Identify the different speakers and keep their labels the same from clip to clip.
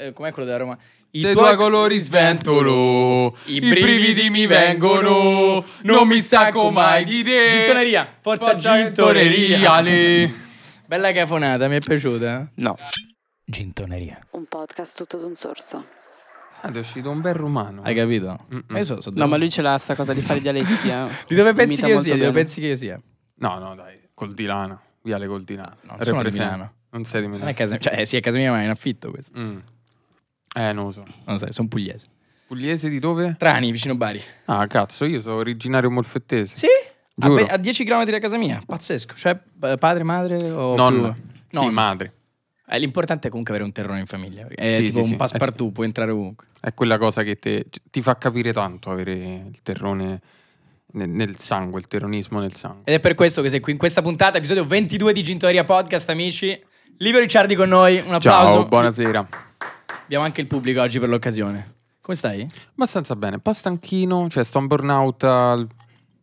Speaker 1: Eh, com'è quello della Roma? I Se tuoi
Speaker 2: colori sventolo, i brividi mi vengono, non mi stacco mai di te. Gintoneria,
Speaker 1: forza, Forza gintoneria. le. Bella cafonata, mi è piaciuta. Eh? No. Gintoneria. Un podcast
Speaker 2: tutto d'un sorso. Ah, è uscito un bel romano. Hai capito? Mm-mm. so, so No, ma lui
Speaker 3: ce l'ha sta cosa di fare i dialetti. eh. Di dove pensi che sia? dove
Speaker 2: pensi che sia? No, no, dai. col Coltilana. Viale Coltilana. No, non sono di Represent. Milano. Non sei di Non è casa mia, cioè eh, sì, è
Speaker 1: casa mia, ma è in affitto questo. Mm. Eh, non lo so. Non lo sai, sono pugliese.
Speaker 2: Pugliese di dove? Trani,
Speaker 1: vicino Bari. Ah, cazzo,
Speaker 2: io sono originario molfettese. Sì? Giuro. A, a
Speaker 1: 10 km da casa mia, pazzesco. Cioè, padre, madre o Nonna.
Speaker 2: Più... Sì, madre.
Speaker 1: Eh, l'importante è comunque avere un terrone in famiglia.
Speaker 2: È sì, tipo sì, un passepartout, puoi entrare ovunque. È quella cosa che te, ti fa capire tanto avere il terrone nel, sangue, il terrorismo nel sangue.
Speaker 1: Ed è per questo che sei qui in questa puntata, episodio 22 di Gintoria Podcast, amici. Livio Ricciardi con noi, un applauso. Ciao, buonasera. Abbiamo anche il pubblico oggi per
Speaker 2: l'occasione. Come stai? Abbastanza bene, un po' stanchino, cioè sto un burnout al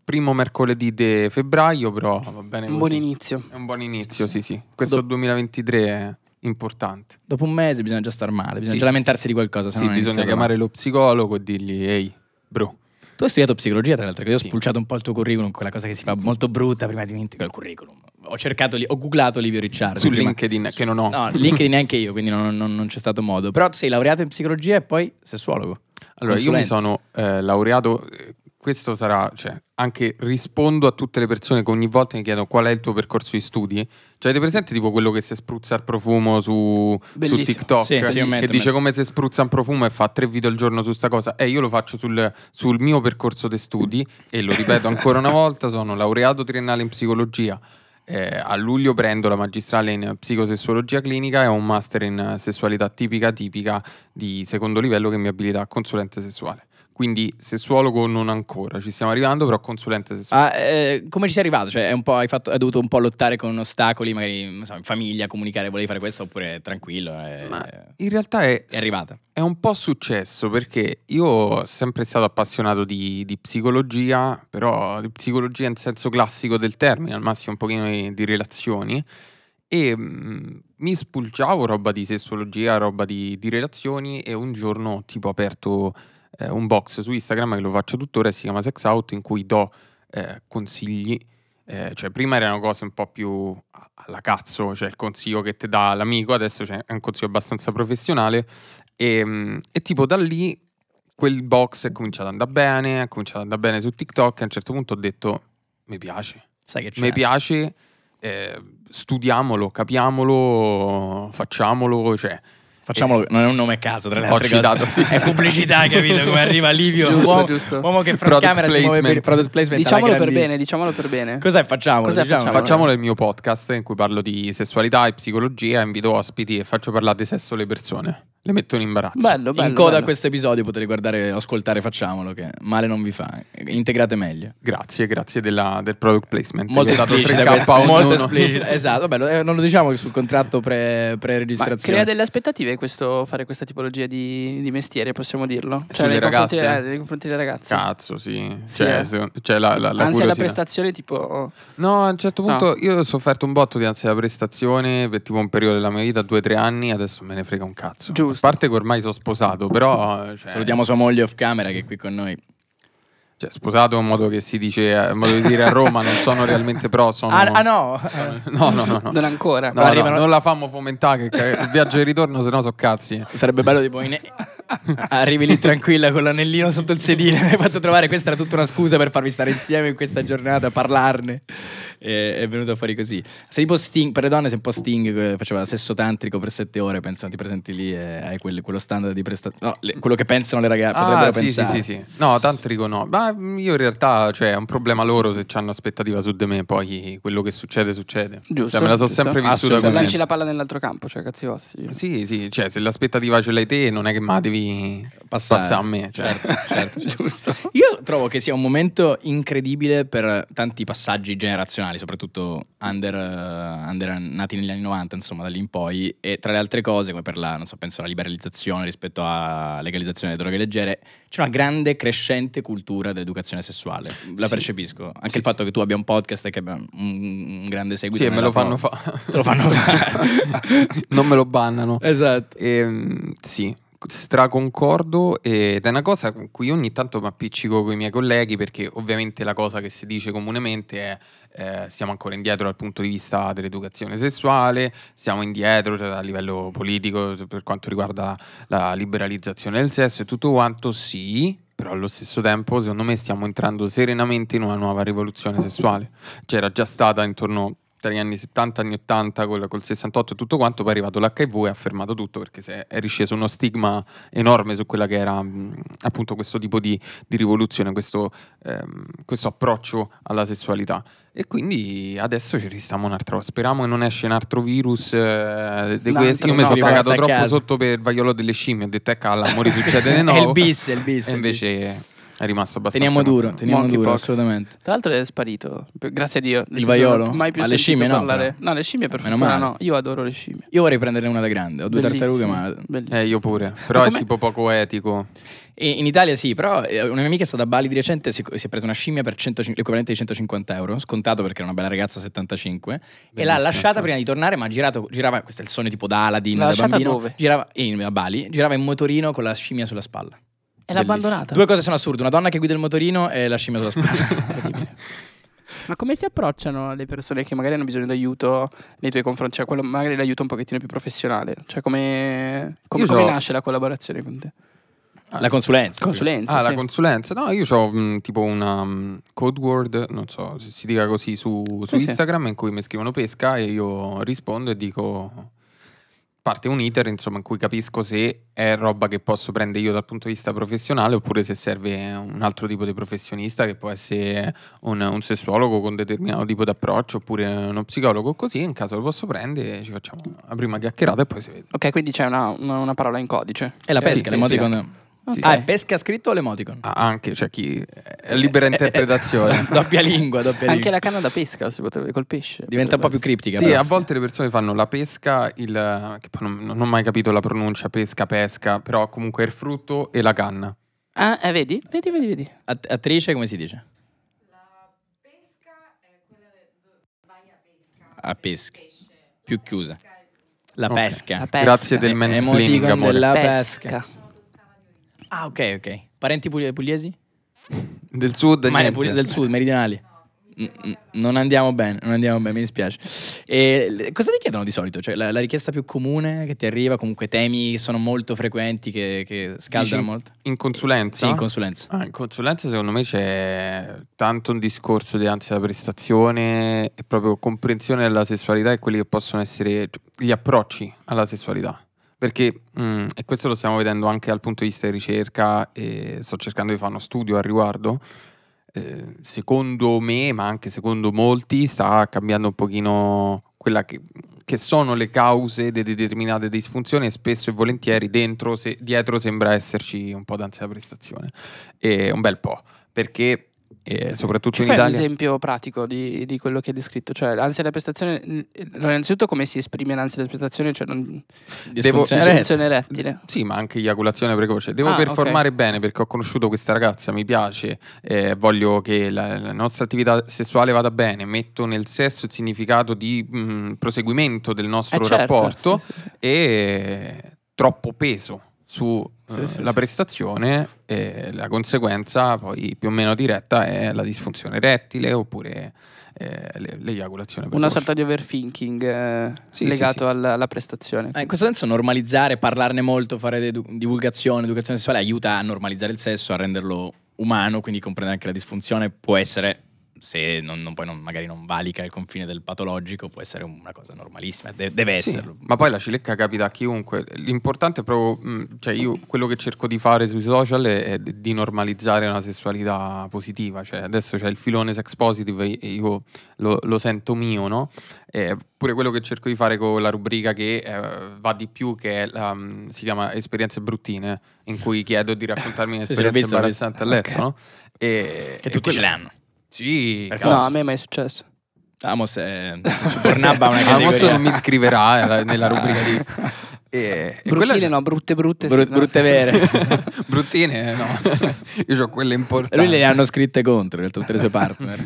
Speaker 2: primo mercoledì di febbraio, però va bene così. Un buon inizio. È un buon inizio, sì, sì. sì. Questo Do 2023 è importante.
Speaker 1: Dopo un mese bisogna già star male, bisogna sì. già lamentarsi
Speaker 2: di qualcosa. Se sì, bisogna chiamare male. lo psicologo e dirgli, ehi, bro, tu hai studiato
Speaker 1: psicologia, tra l'altro, che io ho sì. spulciato un po' il tuo curriculum, quella cosa che si fa molto brutta prima di dimentico il curriculum. Ho cercato, ho googlato Livio Ricciardo. Su prima. LinkedIn, che non ho. No, LinkedIn neanche io, quindi non, non, non c'è stato modo. Però tu sei laureato in psicologia e poi sessuologo. Allora, Consulente. io mi sono
Speaker 2: eh, laureato eh, questo sarà, cioè, anche rispondo a tutte le persone che ogni volta mi chiedono qual è il tuo percorso di studi. Cioè, avete presente tipo quello che si spruzza il profumo su, su TikTok? Sì, sì, che dice come si spruzza un profumo e fa tre video al giorno su sta cosa. E eh, io lo faccio sul, sul mio percorso di studi e lo ripeto ancora una volta, sono laureato triennale in psicologia. Eh, a luglio prendo la magistrale in psicosessuologia clinica e ho un master in sessualità tipica tipica di secondo livello che mi abilita a consulente sessuale. Quindi sessuologo non ancora, ci stiamo arrivando, però consulente sessuologo. Ah, eh, come ci sei arrivato? Cioè, un hai, fatto, hai, dovuto un po' lottare con
Speaker 1: ostacoli, magari so, in famiglia, comunicare, volevi fare questo oppure tranquillo? Eh, in realtà è, è, arrivata.
Speaker 2: È un po' successo perché io ho sempre stato appassionato di, di, psicologia, però di psicologia in senso classico del termine, al massimo un pochino di, di relazioni. E mh, mm, mi spulciavo roba di sessuologia, roba di, di relazioni e un giorno tipo aperto eh, un box su Instagram che lo faccio tuttora e si chiama Sex Out in cui do eh, consigli. Eh, cioè, prima erano cose un po' più alla cazzo, cioè il consiglio che ti dà l'amico, adesso c'è un consiglio abbastanza professionale. E, ehm, e tipo da lì quel box è cominciato ad andare bene, è cominciato ad andare bene su TikTok e a un certo punto ho detto mi piace, Sai che c'è. mi piace, eh, studiamolo, capiamolo, facciamolo, cioè Facciamolo, non è un nome a caso, tra le altre citato, cose. Sì. È pubblicità, capito? Come arriva Livio, giusto, uomo,
Speaker 3: giusto. uomo che
Speaker 2: fra camera
Speaker 1: placement.
Speaker 3: si muove per product placement. Dicamolo per bene, diciamolo per bene.
Speaker 2: Cos'è facciamolo? Cos'è diciamo? facciamolo? facciamolo il mio podcast in cui parlo di sessualità e psicologia, invito ospiti e faccio parlare di sesso le persone. Le metto in imbarazzo. Bello, bello. In coda bello. a questo episodio potete guardare, ascoltare, facciamolo, che male non vi fa. Integrate meglio. Grazie, grazie della, del product placement. Molto esplicita molto esplicita.
Speaker 1: Esatto, bello. Eh, non lo diciamo sul contratto pre, registrazione
Speaker 3: crea delle aspettative questo, fare questa tipologia di, di mestiere, possiamo dirlo. Cioè, nei confronti, eh, nei confronti, delle
Speaker 2: ragazze. Cazzo, sì. sì cioè, eh. cioè, la, la, la ansia da prestazione, tipo... Oh. No, a un certo punto no. io ho sofferto un botto di ansia da prestazione, per tipo un periodo della mia vita, due o tre anni, adesso me ne frega un cazzo. Giusto giusto. A parte che ormai sono sposato, però... Cioè... Salutiamo sua moglie off camera che è qui con noi. Cioè, sposato è un modo che si dice, modo di dire a Roma, non sono realmente pro, sono... Ah, ah no. no! No, no, no. Non ancora. No, no, non la fammo fomentare, che, che viaggio e ritorno, se no so cazzi. Sarebbe
Speaker 1: bello tipo in, Arrivi lì tranquilla con l'anellino sotto il sedile, mi hai fatto trovare questa era tutta una scusa per farvi stare insieme in questa giornata, parlarne. E, è venuto fuori così. Sei tipo Sting, per le donne sei un po' Sting, eh, faceva sesso tantrico per sette ore, pensano, ti presenti lì e hai quel, quello standard di prestazione. No, quello che pensano le ragazze, ah, sì, pensare. Sì, sì,
Speaker 2: sì. No, tantrico no. Ma mm, io in realtà, cioè, è un problema loro se hanno aspettativa su di me, poi quello che succede, succede. Cioè, giusto. Cioè, me la so sempre vissuta così. Lanci la
Speaker 3: palla nell'altro campo, cioè, cazzi vostri.
Speaker 2: Oh, sì, sì, cioè, se l'aspettativa ce l'hai te, non è che ma devi devi passare, passare a me. Certo, eh, certo, certo. Giusto. Io trovo che sia un
Speaker 1: momento incredibile per tanti passaggi generazionali, soprattutto under, eh, under nati negli anni 90, insomma, da lì in poi. E tra le altre cose, come per la, non so, penso alla liberalizzazione rispetto alla legalizzazione delle droghe leggere, c'è una grande crescente cultura dell'educazione sessuale. La sì. percepisco. Anche sì, il fatto che tu abbia un podcast e che abbia un, un grande seguito. Sì, me lo fanno fare.
Speaker 2: Te lo fanno fare. non me lo bannano. Esatto. E, ehm, sì, straconcordo ed è una cosa con cui ogni tanto mi appiccico con i miei colleghi perché ovviamente la cosa che si dice comunemente è eh, siamo ancora indietro dal punto di vista dell'educazione sessuale, siamo indietro cioè, a livello politico per quanto riguarda la liberalizzazione del sesso e tutto quanto, sì, però allo stesso tempo secondo me stiamo entrando serenamente in una nuova rivoluzione sessuale. C'era già stata intorno a gangster negli anni 70, anni 80, col, col 68 e tutto quanto, poi è arrivato l'HIV e ha fermato tutto perché è, è risceso uno stigma enorme su quella che era mh, appunto questo tipo di, di rivoluzione, questo, ehm, questo, approccio alla sessualità. E quindi adesso ci restiamo un altro. Speriamo che non esce un altro virus. Eh, di Io mi sono cagato troppo sotto per il vaiolo delle scimmie. Ho detto, ecco, l'amore succede di nuovo. è il bis, è il bis. E invece. È rimasto abbastanza. Teniamo duro, teniamo Monkey duro, box. assolutamente.
Speaker 3: Tra l'altro è sparito, grazie a Dio. Il vaiolo? Mai più ma le scimmie parlare. no. Però. No, le scimmie per fortuna male. no. Io adoro le scimmie.
Speaker 1: Io vorrei prenderne una da grande, ho due Bellissimo. tartarughe ma... Bellissimo. Eh, io pure. Però è tipo poco etico. in Italia sì, però eh, una mia amica è stata a Bali di recente, si, è presa una scimmia per 100, l'equivalente di 150 euro, scontato perché era una bella ragazza 75, Bellissimo, e l'ha lasciata sì. prima di tornare, ma ha girato, girava, questo è il sogno tipo da Aladdin, l'ha da bambino, dove? girava in, a Bali, girava in motorino con la scimmia sulla spalla.
Speaker 2: È l'abbandonata.
Speaker 1: Due cose sono assurde: una donna che guida il motorino e la scimmia sulla spalla.
Speaker 3: Ma come si approcciano le persone che magari hanno bisogno d'aiuto nei tuoi confronti? Cioè, quello magari l'aiuto un pochettino più professionale. Cioè, come, come, come nasce la collaborazione con te?
Speaker 2: Ah, la consulenza. consulenza ah, sì. la consulenza. No, io ho mm, tipo una um, code word, non so se si dica così, su, su eh Instagram sì. in cui mi scrivono pesca e io rispondo e dico parte un iter insomma, in cui capisco se è roba che posso prendere io dal punto di vista professionale oppure se serve un altro tipo di professionista che può essere un, un sessuologo con determinato tipo di approccio oppure uno psicologo così in caso lo posso prendere ci facciamo la prima chiacchierata e poi si vede ok quindi c'è una, una, una parola in codice è la pesca, eh sì, la pesca. Okay. Ah, è pesca scritto o l'emoticon? Ah, anche, cioè chi... È libera eh, eh, eh, interpretazione. doppia lingua, doppia lingua. Anche
Speaker 3: la canna da pesca si potrebbe, col pesce. Diventa un po' più criptica. Sì, però. a
Speaker 2: volte le persone fanno la pesca, il... che poi non, non ho mai capito la pronuncia, pesca, pesca, però comunque il frutto e la canna.
Speaker 3: Ah, eh, vedi? Vedi, vedi, vedi.
Speaker 2: At- attrice come si dice? La pesca è quella dove vai a pesca. A pesca.
Speaker 1: Più chiusa. La pesca. Okay. La pesca. Grazie del mansplaining, amore. Della pesca. pesca. Ah, ok, ok. Parenti pugli- pugliesi?
Speaker 2: Del sud? Ma niente. del sud,
Speaker 1: meridionali. Mm, mm. Mm, non andiamo bene, non andiamo bene, mi dispiace. E cosa ti chiedono di solito? Cioè, la, la richiesta più comune che ti arriva, comunque temi che sono molto frequenti,
Speaker 2: che, che scaldano Dici molto? In consulenza? Sì, in consulenza. Ah, in consulenza secondo me c'è tanto un discorso di ansia da prestazione e proprio comprensione della sessualità e quelli che possono essere cioè, gli approcci alla sessualità. Perché, mh, mm, e questo lo stiamo vedendo anche dal punto di vista di ricerca, e sto cercando di fare uno studio al riguardo, eh, secondo me, ma anche secondo molti, sta cambiando un pochino quella che, che sono le cause di determinate disfunzioni e spesso e volentieri dentro, se, dietro sembra esserci un po' d'ansia da prestazione, e un bel po', perché e soprattutto Ci in Italia. un esempio
Speaker 3: pratico di, di, quello che hai descritto, cioè l'ansia della prestazione, eh, innanzitutto come si esprime l'ansia della prestazione, cioè non...
Speaker 2: disfunzione rettile. Sì, ma anche eiaculazione precoce. Devo ah, performare okay. bene perché ho conosciuto questa ragazza, mi piace, eh, voglio che la, la, nostra attività sessuale vada bene, metto nel sesso il significato di mh, mm, proseguimento del nostro eh certo, rapporto sì, sì, sì. e troppo peso sulla sì, eh, sì, prestazione e la conseguenza poi più o meno diretta è la disfunzione rettile oppure eh, l'eiaculazione. Una sorta
Speaker 3: di overthinking eh, sì, legato sì, sì. Alla, alla, prestazione.
Speaker 2: Eh, in
Speaker 1: questo senso normalizzare, parlarne molto, fare edu divulgazione, educazione sessuale aiuta a normalizzare il sesso, a renderlo umano, quindi comprendere anche la disfunzione può essere se non, non, poi non, magari non valica il confine del patologico, può essere una cosa normalissima, De- deve sì, esserlo.
Speaker 2: Ma poi la cilecca capita a chiunque. L'importante è proprio, cioè io quello che cerco di fare sui social è, di normalizzare una sessualità positiva. Cioè adesso c'è il filone sex positive, io lo, lo sento mio, no? E pure quello che cerco di fare con la rubrica che eh, va di più, che è la, si chiama Esperienze bruttine, in cui chiedo di raccontarmi un'esperienza imbarazzante a letto, okay. no? E, che tutti e quello, ce l'hanno. Sì, cazzo. No, a me è
Speaker 1: mai successo. Amos è una Amos non mi scriverà eh, nella rubrica di... Eh, e,
Speaker 2: bruttine quella... no, brutte brutte Bru- sì, Brutte vere Bruttine eh, no Io ho quelle importanti e Lui le
Speaker 1: hanno scritte contro
Speaker 2: Tutte le sue partner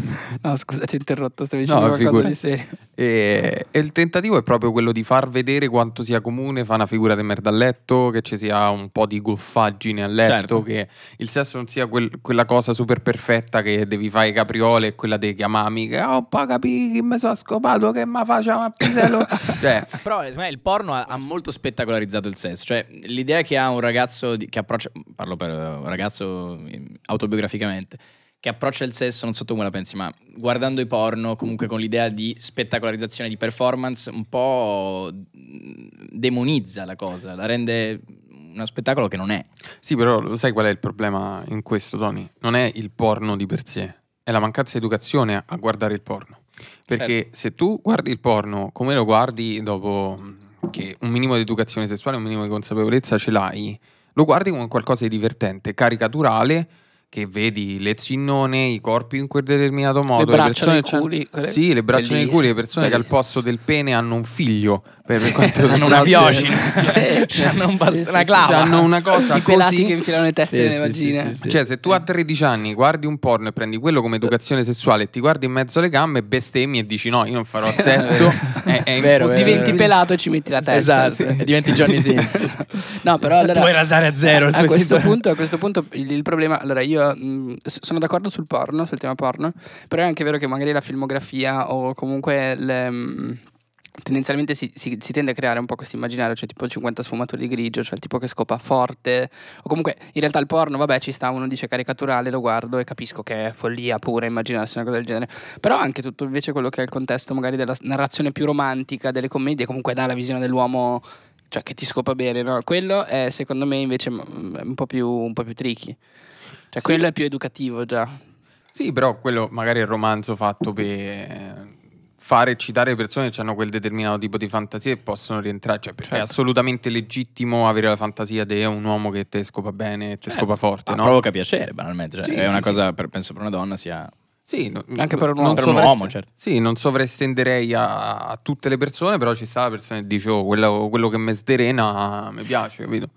Speaker 2: No scusa ti ho interrotto Stavi dicendo no, qualcosa figura. di serio e, e, il tentativo è proprio quello di far vedere quanto sia comune fa una figura di merda a letto, che ci sia un po' di goffaggine a letto, certo. che il sesso non sia quel, quella cosa super perfetta che devi fare capriole e quella dei chiamami che ho oh, un po' capì che mi sono scopato che mi faceva a pisello.
Speaker 1: cioè. Però eh, il porno ha, ha, molto spettacolarizzato il sesso, cioè l'idea che ha un ragazzo di, che approccia, parlo per eh, un ragazzo mm, autobiograficamente che approccia il sesso, non so tu come la pensi, ma guardando i porno, comunque con l'idea di spettacolarizzazione di performance,
Speaker 2: un po' mm, demonizza la cosa, la rende uno spettacolo che non è. Sì, però lo sai qual è il problema in questo, Tony? Non è il porno di per sé, è la mancanza di educazione a guardare il porno. Perché certo. se tu guardi il porno come lo guardi dopo mm, che un minimo di educazione sessuale, un minimo di consapevolezza ce l'hai, lo guardi come qualcosa di divertente, caricaturale che vedi le zinnone, i corpi in quel determinato modo, le braccia le nei culi, sì, le braccia nei culi, le persone bellissimo. che al posto del pene hanno un figlio, per, per quanto hanno una piocina, cioè, hanno un bast- una clava, hanno una cosa I pelati così. che infilano le teste nelle vagine. Cioè, se tu a 13 anni guardi un porno e prendi quello come educazione sessuale e ti guardi in mezzo alle gambe, bestemmi e dici no, io non farò sesso. è, è vero, vero, diventi vero. pelato
Speaker 3: e ci metti la testa.
Speaker 2: Esatto, sì. diventi Johnny Sins.
Speaker 3: no, però allora, puoi rasare a zero. A, questo punto, a questo punto il, il problema, allora io mh, sono d'accordo sul porno, sul tema porno, però è anche vero che magari la filmografia o comunque le, mh, tendenzialmente si, si, si, tende a creare un po' questo immaginario, cioè tipo 50 sfumature di grigio, cioè il tipo che scopa forte, o comunque in realtà il porno, vabbè, ci sta, uno dice caricaturale, lo guardo e capisco che è follia pura immaginarsi una cosa del genere, però anche tutto invece quello che è il contesto magari della narrazione più romantica, delle commedie, comunque dà la visione dell'uomo, cioè che ti scopa bene, no? Quello è secondo me invece un po' più, un po più tricky, cioè sì. quello è più educativo già.
Speaker 2: Sì, però quello magari è il romanzo fatto per fare citare persone che hanno quel determinato tipo di fantasia e possono rientrare. Cioè, certo. è assolutamente legittimo avere la fantasia di un uomo che te scopa bene, te certo. scopa forte. Ah, no? Provoca piacere, banalmente. Cioè, sì, è sì, una sì. cosa,
Speaker 1: per, penso, per una donna
Speaker 2: sia sì, anche per un, uomo, per un uomo, certo. Sì, non sovraestenderei a, a, tutte le persone, però ci sta la persona che dice, oh, quello, quello che mi sderena mi piace, capito?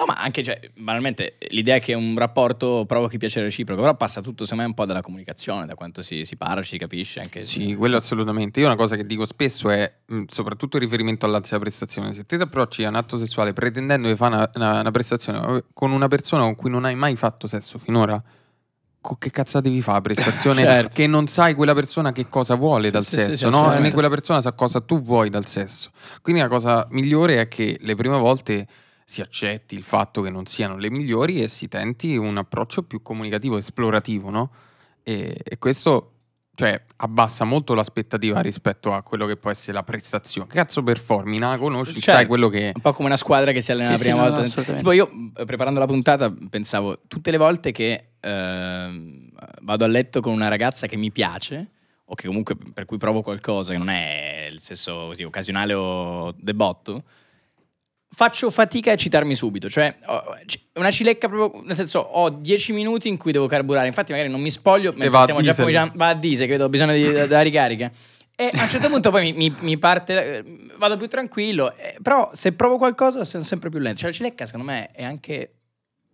Speaker 1: No, ma anche, cioè, banalmente, l'idea è che un rapporto provochi piacere reciproco, però passa tutto, secondo me, un po' dalla
Speaker 2: comunicazione, da quanto si, si parla, si capisce. Anche sì, se... quello assolutamente. Io una cosa che dico spesso è, soprattutto in riferimento all'ansia della prestazione, se te ti approcci a un atto sessuale pretendendo di fare una, una, una, prestazione con una persona con cui non hai mai fatto sesso finora, con che cazzo devi fare prestazione certo. che non sai quella persona che cosa vuole sì, dal sì, sesso, sì, no? Né quella persona sa cosa tu vuoi dal sesso. Quindi la cosa migliore è che le prime volte si accetti il fatto che non siano le migliori e si tenti un approccio più comunicativo, esplorativo, no? E, e questo cioè, abbassa molto l'aspettativa rispetto a quello che può essere la prestazione. Cazzo performi, na, conosci, cioè, sai quello che... Un po' come una squadra che si allena sì, la prima sì, volta. No, no, tipo
Speaker 1: io, eh, preparando la puntata, pensavo tutte le volte che eh, vado a letto con una ragazza che mi piace, o che comunque per cui provo qualcosa che non è il sesso così, occasionale o debotto, faccio fatica a citarmi subito, cioè una cilecca proprio, nel senso ho 10 minuti in cui devo carburare, infatti magari non mi spoglio, ma va, stiamo a già poi va a diesel, credo, ho bisogno di, ricarica. E a un certo punto poi mi, mi, mi parte, vado più tranquillo, eh, però se provo qualcosa sono sempre più lento, cioè la cilecca secondo me è anche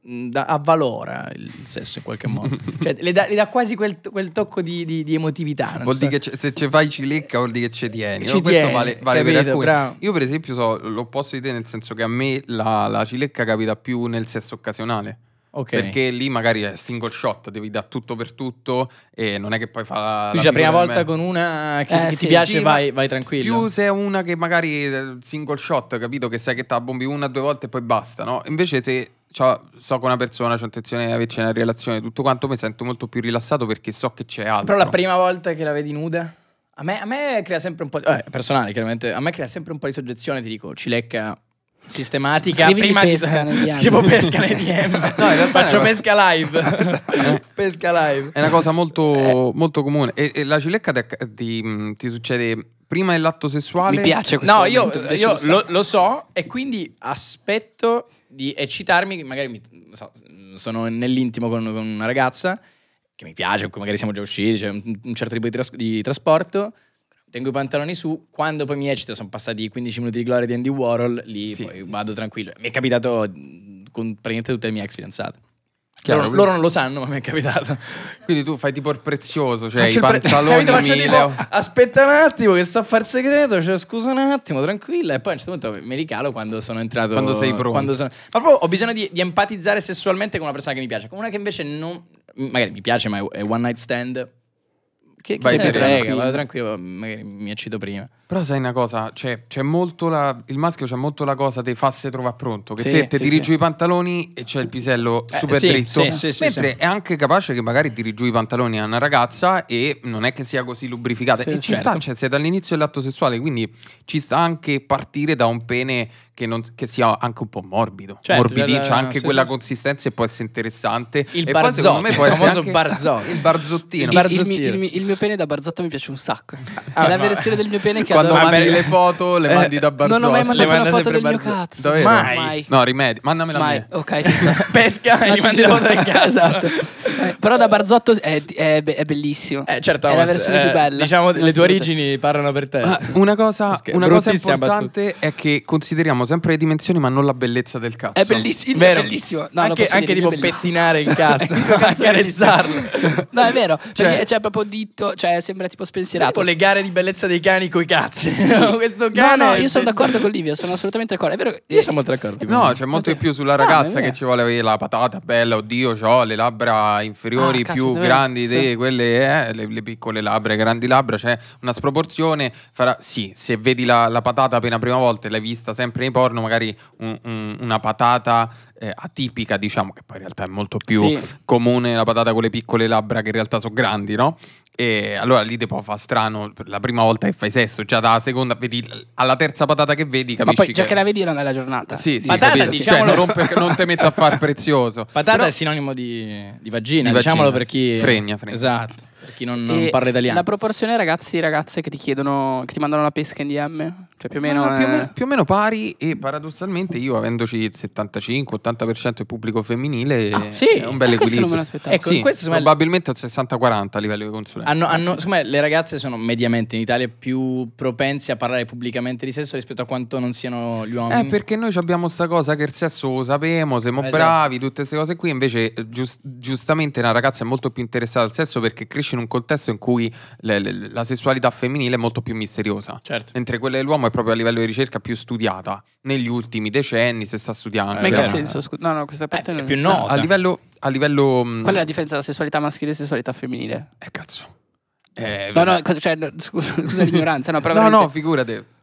Speaker 1: Mm, da, avvalora eh, il sesso in qualche modo. cioè, le, dà, le, dà, quasi quel, quel tocco di, di, di emotività. Vuol so. dire
Speaker 2: che se ci fai cilecca vuol dire che ci tieni. Ci no? tieni Questo vale, vale capito, per alcuni. Bravo. Io per esempio so l'opposto di te nel senso che a me la, la cilecca capita più nel sesso occasionale. Okay. Perché lì magari è single shot, devi dare tutto per tutto e non è che poi fa... Tu la, prima volta con una che, eh, che sì, ti piace sì, vai, vai, tranquillo. Più se è una che magari single shot, capito? Che sai che te la bombi una o due volte e poi basta, no? Invece se so che una persona, ho intenzione di averci una relazione, tutto quanto mi sento molto più rilassato perché so che c'è altro. Però la
Speaker 1: prima volta che la vedi nuda? A me, a me crea sempre un po' di... Eh, personale chiaramente, a me crea sempre un po' di soggezione, ti dico, cilecca sistematica Scriviti prima pesca di... Scrivo pesca nei DM. no, in Faccio pesca live. pesca live. È una cosa
Speaker 2: molto, eh. molto comune. E, e, la cilecca te, ti, ti succede prima dell'atto sessuale? Mi piace questo No, io, io lo,
Speaker 1: lo so e quindi aspetto di eccitarmi, magari mi, so, sono nell'intimo con, con, una ragazza che mi piace, magari siamo già usciti, c'è cioè un, un, certo tipo di, tras- di, trasporto, tengo i pantaloni su, quando poi mi eccito, sono passati 15 minuti di gloria di Andy Warhol, lì sì. poi vado tranquillo. Mi è capitato mm, con praticamente tutte le mie ex fidanzate. Chiaro, loro, loro, non lo sanno, ma mi è capitato. Quindi tu fai tipo il prezioso, cioè Faccio i pantaloni pre- capito, mille... tipo, Aspetta un attimo che sto a far segreto, cioè scusa un attimo, tranquilla. E poi a un certo punto mi ricalo quando sono entrato... Quando sei pronto. Quando sono... Ma proprio ho bisogno di, di, empatizzare sessualmente con una persona che mi piace, con una che invece non... Magari mi piace, ma è one night stand che, chi Vai, se frega, vado tranquillo, magari mi accido prima.
Speaker 2: Però sai una cosa, cioè, c'è molto la, il maschio c'è molto la cosa dei fasse trova pronto, che sì, te, te sì, dirigi sì. i pantaloni e c'è il pisello eh, super dritto, Sì, sì, mentre è anche capace che magari dirigi i pantaloni a una ragazza e non è che sia così lubrificata. e ci certo. sta, cioè, sei dall'inizio dell'atto sessuale, quindi ci sta anche partire da un pene che, non, che, sia anche un po' morbido. Certo, Morbidiccio, cioè, anche sì, quella sì. consistenza e può essere interessante. Il barzotto, il famoso barzotto. Il barzottino. Il, barzottino. Il,
Speaker 3: il, il, mio pene da barzotto mi piace un sacco. Ah, è la versione del mio pene che Quando adoro. mandi ah, le
Speaker 2: foto, le eh, mandi da barzotto. Non ho mai mandato una foto del mio cazzo. Davvero? Mai. mai. No, rimedi. Mandamela mai. Mia.
Speaker 3: Ok. Pesca e gli mandi la foto del cazzo. Esatto. Eh, però da barzotto è, bellissimo. Eh, certo, è la versione
Speaker 2: eh, più bella. Diciamo, le tue origini parlano per te. Ah, una cosa importante è che consideriamo sempre le dimensioni, ma non la bellezza del cazzo. È bellissimo, vero. è bellissimo. No, anche, anche tipo pettinare il cazzo, accarezzarlo.
Speaker 3: no, è vero, cioè, perché c'è proprio dito, cioè sembra tipo spensierato. Tipo le
Speaker 1: gare di bellezza
Speaker 3: dei cani coi cazzi. Questo cane. No, no, io sono d'accordo con Livio, sono assolutamente d'accordo. È vero Io sono molto d'accordo.
Speaker 2: No, c'è molto di più sulla ah, ragazza ah, che ci vuole la patata bella, oddio, ho le labbra inferiori ah, più grandi sì. di quelle, eh, le, le, piccole labbra, grandi labbra, c'è cioè una sproporzione. Farà... Sì, se vedi la, la patata appena prima volta e l'hai vista sempre nei porno magari un, un, una patata eh, atipica, diciamo, che poi in realtà è molto più sì. comune la patata con le piccole labbra che in realtà sono grandi, no? E allora lì te può fa strano la prima volta che fai sesso, già dalla seconda vedi alla terza patata che vedi, capisci? Ma poi già che, che
Speaker 3: la vedi non è la giornata. Sì, sì, patata, capito? Diciamo cioè, non, rompe,
Speaker 2: non te metta a far prezioso. Patata Però... è
Speaker 3: sinonimo di,
Speaker 2: di vagina, di diciamolo per chi fregna, fregna. Esatto, per chi non, non parla italiano. La
Speaker 3: proporzione ragazzi e ragazze che ti chiedono che ti mandano la pesca in DM cioè più o, meno, no, più, eh.
Speaker 2: più o, meno, pari e paradossalmente io avendoci il 75-80% del pubblico femminile ah, sì. è un eh, bel eh, equilibrio. Ecco, sì, questo, probabilmente il 60-40 a livello di consulenza. Hanno, hanno,
Speaker 1: me, le ragazze sono mediamente in Italia più propense a parlare
Speaker 2: pubblicamente di sesso rispetto a quanto non siano gli eh, uomini. Eh, perché noi abbiamo questa cosa che il sesso lo sappiamo, siamo esatto. bravi, tutte queste cose qui, invece giust, giustamente una ragazza è molto più interessata al sesso perché cresce in un contesto in cui le, le, la sessualità femminile è molto più misteriosa. Certo. Mentre quella dell'uomo è proprio a livello di ricerca più studiata. Negli ultimi decenni si sta studiando. Ma in che eh, senso?
Speaker 3: No, no, questa eh, parte eh, non... è più nota. a
Speaker 2: livello... A livello mm, Qual è la
Speaker 3: differenza tra sessualità maschile e sessualità femminile? Eh, cazzo.
Speaker 2: Eh, no, cioè, no,
Speaker 3: cioè, scusa, l'ignoranza, no, però... no, no,
Speaker 2: figurate.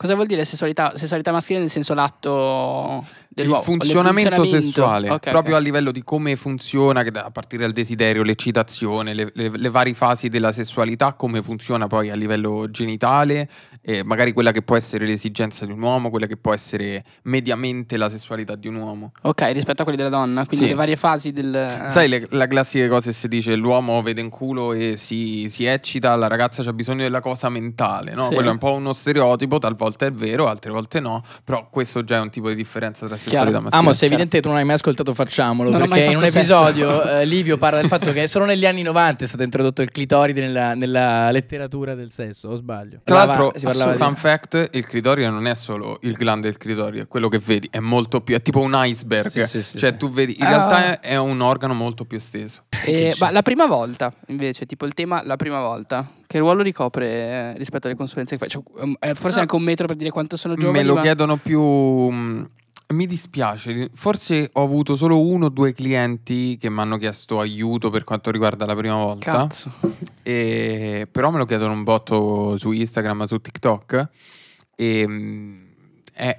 Speaker 3: Cosa vuol dire sessualità, sessualità maschile nel senso l'atto del Il funzionamento, funzionamento sessuale, okay, proprio
Speaker 2: okay. a livello di come funziona, a partire dal desiderio, l'eccitazione, le, le, le, varie fasi della sessualità, come funziona poi a livello genitale, eh, magari quella che può essere l'esigenza di un uomo, quella che può essere mediamente la sessualità di un uomo. Ok, rispetto a quelli della donna, quindi sì. le varie
Speaker 3: fasi del... Eh. Sai
Speaker 2: le, la classica cosa si dice l'uomo vede in culo e si, si eccita, la ragazza ha bisogno della cosa mentale, no? Sì. Quello è un po' uno stereotipo, talvolta volte è vero, altre volte no, però questo già è un tipo di differenza tra sessualità Chiaro. maschile. Amos, ah, se è evidente
Speaker 1: tu non hai mai ascoltato facciamolo, non perché in un sesso. episodio eh,
Speaker 2: Livio parla del fatto che solo negli anni 90 è stato
Speaker 1: introdotto il clitoride nella, nella letteratura del sesso, o sbaglio? Tra l'altro, sul di... fun
Speaker 2: fact, il clitoride non è solo il glande del clitoride, quello che vedi è molto più, è tipo un iceberg, sì, sì, sì, cioè tu vedi, in ah. realtà è un organo molto più esteso.
Speaker 3: Eh, e, ma la prima volta, invece, tipo il tema la prima volta. Che ruolo ricopre eh, rispetto alle consulenze che fai? Cioè, um, eh, forse ah, anche un metro per dire quanto sono giovani. Me lo ma...
Speaker 2: chiedono più. Mm, mi dispiace, forse ho avuto solo uno o due clienti che mi hanno chiesto aiuto per quanto riguarda la prima volta. Cazzo. E, però me lo chiedono un botto su Instagram, su TikTok. E, mm,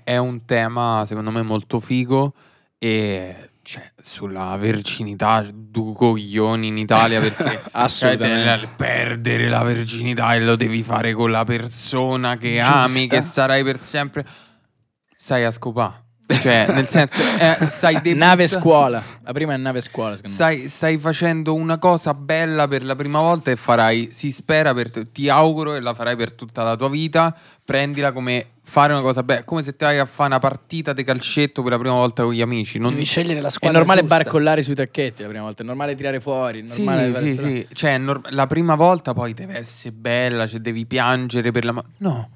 Speaker 2: è un tema secondo me molto figo e cioè, sulla verginità, due coglioni in Italia perché cioè, Assolutamente. Cioè, perdere la verginità e lo devi fare con la persona che Giusta. ami, che sarai per sempre. Sai a scopà. Cioè, nel senso, eh, stai debutta... nave scuola. La prima è nave scuola. Stai, stai, facendo una cosa bella per la prima volta e farai, si spera, per te, ti auguro e la farai per tutta la tua vita. Prendila come fare una cosa bella, come se te vai a fare una partita di calcetto per la prima volta con gli amici. Non... Devi scegliere la squadra. È normale giusta. barcollare
Speaker 1: sui tacchetti la prima volta, è normale tirare fuori. È normale sì, sì, sì. Cioè, nor...
Speaker 2: la prima volta poi deve essere bella, cioè devi piangere per la. No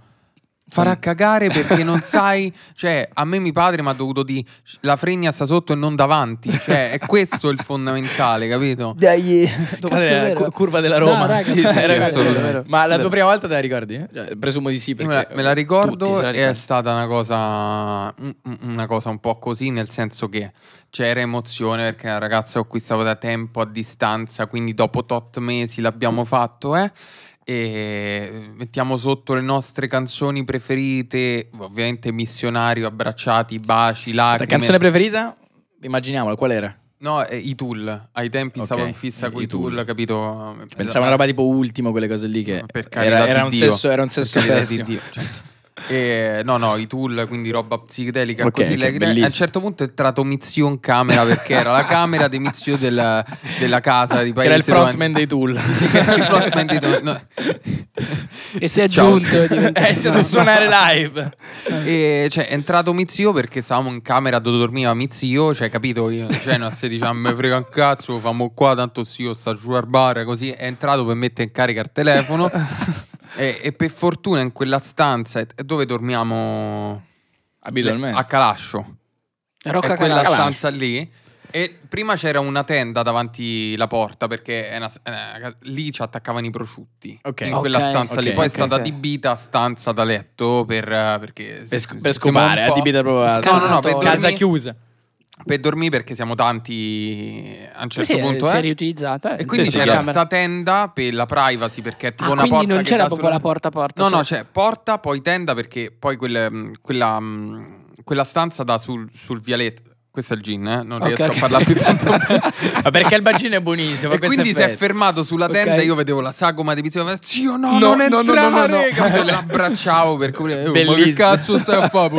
Speaker 2: Farà cagare perché non sai, cioè a me mio padre mi ha dovuto dire la fregna sta sotto e non davanti, cioè è questo il fondamentale, capito? Dai, la eh, cioè, eh, cu- curva della Roma. No, raga, sì, sì, sì, Ma la tua prima volta te la ricordi? Cioè, presumo di sì. Me la, me la, ricordo e è stata una cosa, una cosa un po' così, nel senso che c'era emozione perché la ragazza con cui stavo da tempo a distanza, quindi dopo tot mesi l'abbiamo fatto, eh? e mettiamo sotto le nostre canzoni preferite, ovviamente missionario, abbracciati, baci, lacrime. La canzone preferita? Immaginiamola, qual era? No, eh, i Tool, ai tempi okay. stavo in fissa con i tool, capito? Pensavo a una
Speaker 1: roba tipo ultimo, quelle cose lì che era, era, un sesso, era un sesso di Dio. Cioè.
Speaker 2: E, no, no, i tool, quindi roba psichedelica. Okay, così, le, a un certo punto è entrato Mizio in camera perché era la camera di Mizio della, della casa di paese. Era il frontman dove... dei tool. il frontman dei tool. No. E si è aggiunto. È diventato no, eh, a suonare live. E, cioè, è entrato Mizio perché stavamo in camera dove dormiva Mizio. Cioè, capito? Io, cioè, no, se diciamo, ah, me frega un cazzo, famo qua, tanto sì, io sta giù al bar. Così è entrato per mettere in carica il telefono. E, e, per fortuna in quella stanza è dove dormiamo abitualmente? A Calascio. Rocca è quella Calascio. stanza lì. E prima c'era una tenda davanti la porta perché una, eh, lì ci attaccavano i prosciutti. Okay. In quella okay, stanza okay, lì. Poi è stata adibita a stanza da letto per, eh, perché per, si, per scopare, adibita proprio a no, no, no, per casa chiusa per dormire perché siamo tanti a un certo sì, eh, punto si è eh? riutilizzata eh. e quindi sì, c'era questa tenda per la privacy perché è tipo ah, una quindi porta non c'era proprio sulla... la
Speaker 3: porta porta no cioè... no c'è
Speaker 2: porta poi tenda perché poi quel, mm, quella, mm, quella, stanza da sul, sul vialetto questo è il gin, eh? non okay, riesco okay. a parlare più tanto. Ma perché il bacino è buonissimo. E quindi effetto. si è fermato sulla tenda. Okay. Io vedevo la sagoma di pizzo. Zio, no, no, non no, entrare. No, no, no, no. L'abbracciavo per coprire. Eh, oh, ma che cazzo stai a fare?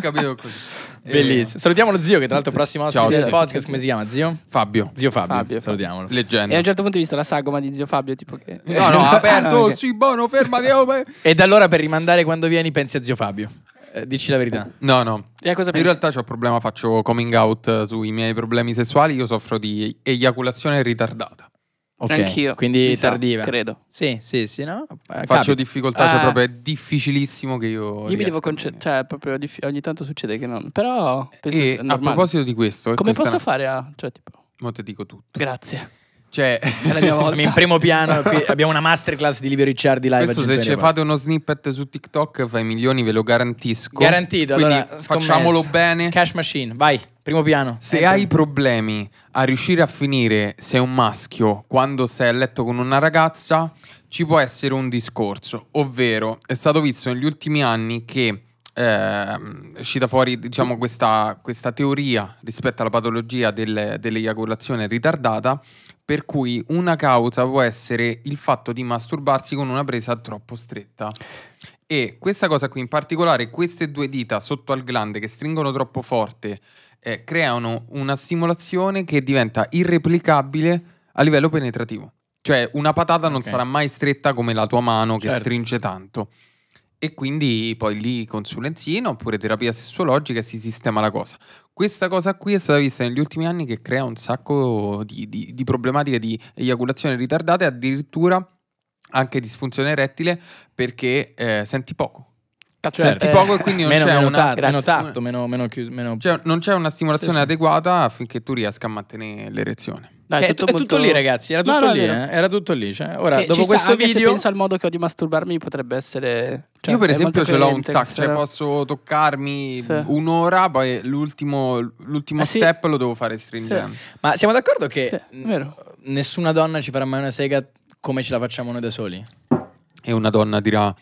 Speaker 2: Capito così. Bellissimo. Salutiamo lo zio, che tra l'altro prossimo
Speaker 1: ospite del podcast, come si chiama? Zio? Fabio. Zio Fabio. Fabio. Salutiamolo. Leggenda. E a un certo
Speaker 3: punto hai visto la sagoma di zio
Speaker 2: Fabio, tipo che... No, no, aperto, ah, okay. sì, buono, fermati. Oh, e da allora per rimandare quando vieni pensi a zio Fabio. Eh, dici la verità. No, no. In realtà ho un problema, faccio coming out eh, sui miei problemi sessuali, io soffro di eiaculazione ritardata.
Speaker 3: Ok, Anch'io. Quindi
Speaker 2: sa, tardiva. credo. Sì, sì, sì, no? Eh, Faccio Capi. difficoltà, cioè Eh. proprio è difficilissimo che io... Io mi devo
Speaker 3: concentrare, cioè proprio dif- ogni tanto succede che non, però penso E a proposito di questo... Come questa- posso fare a... Cioè tipo, Mo te dico tutto. grazie. Cioè, in primo
Speaker 1: piano
Speaker 2: abbiamo una masterclass di Livio Ricciardi live. Questo se ci fate uno snippet su TikTok fai milioni, ve lo garantisco. Garantito, Quindi allora, facciamolo scommesso.
Speaker 1: bene. Cash machine, vai, primo piano. Se Entra. hai
Speaker 2: problemi a riuscire a finire se è un maschio quando sei a letto con una ragazza, ci può essere un discorso, ovvero è stato visto negli ultimi anni che eh, è uscita fuori diciamo, questa, questa, teoria rispetto alla patologia del, dell'eiaculazione ritardata per cui una causa può essere il fatto di masturbarsi con una presa troppo stretta. E questa cosa qui in particolare, queste due dita sotto al glande che stringono troppo forte, eh, creano una stimolazione che diventa irreplicabile a livello penetrativo. Cioè una patata non sarà mai stretta come la tua mano che certo. stringe tanto e quindi poi lì consulenzino oppure terapia sessuologica si sistema la cosa. Questa cosa qui è stata vista negli ultimi anni che crea un sacco di, di, di problematiche di eiaculazione ritardata e addirittura anche disfunzione erettile perché eh, senti poco. Cazzo, certo. senti eh, poco e quindi non meno, c'è meno una tatto, meno tatto, meno, meno chiuso, meno... Cioè, non c'è una stimolazione sì, sì. adeguata affinché tu riesca a mantenere l'erezione. No, è, tutto, è tutto, lì, ragazzi. Era tutto no, no, lì. Eh. Era tutto lì. Cioè, ora, che dopo questo sta, video. Se penso
Speaker 3: al modo che ho di masturbarmi, potrebbe essere. Cioè, Io, per esempio, ce l'ho un sacco. Cioè,
Speaker 2: posso toccarmi sì. un'ora, poi l'ultimo, l'ultimo eh, step
Speaker 1: lo devo fare stringendo. Sì. Ma siamo d'accordo che n- nessuna donna ci farà mai una sega come ce la facciamo noi da soli?
Speaker 2: E una donna dirà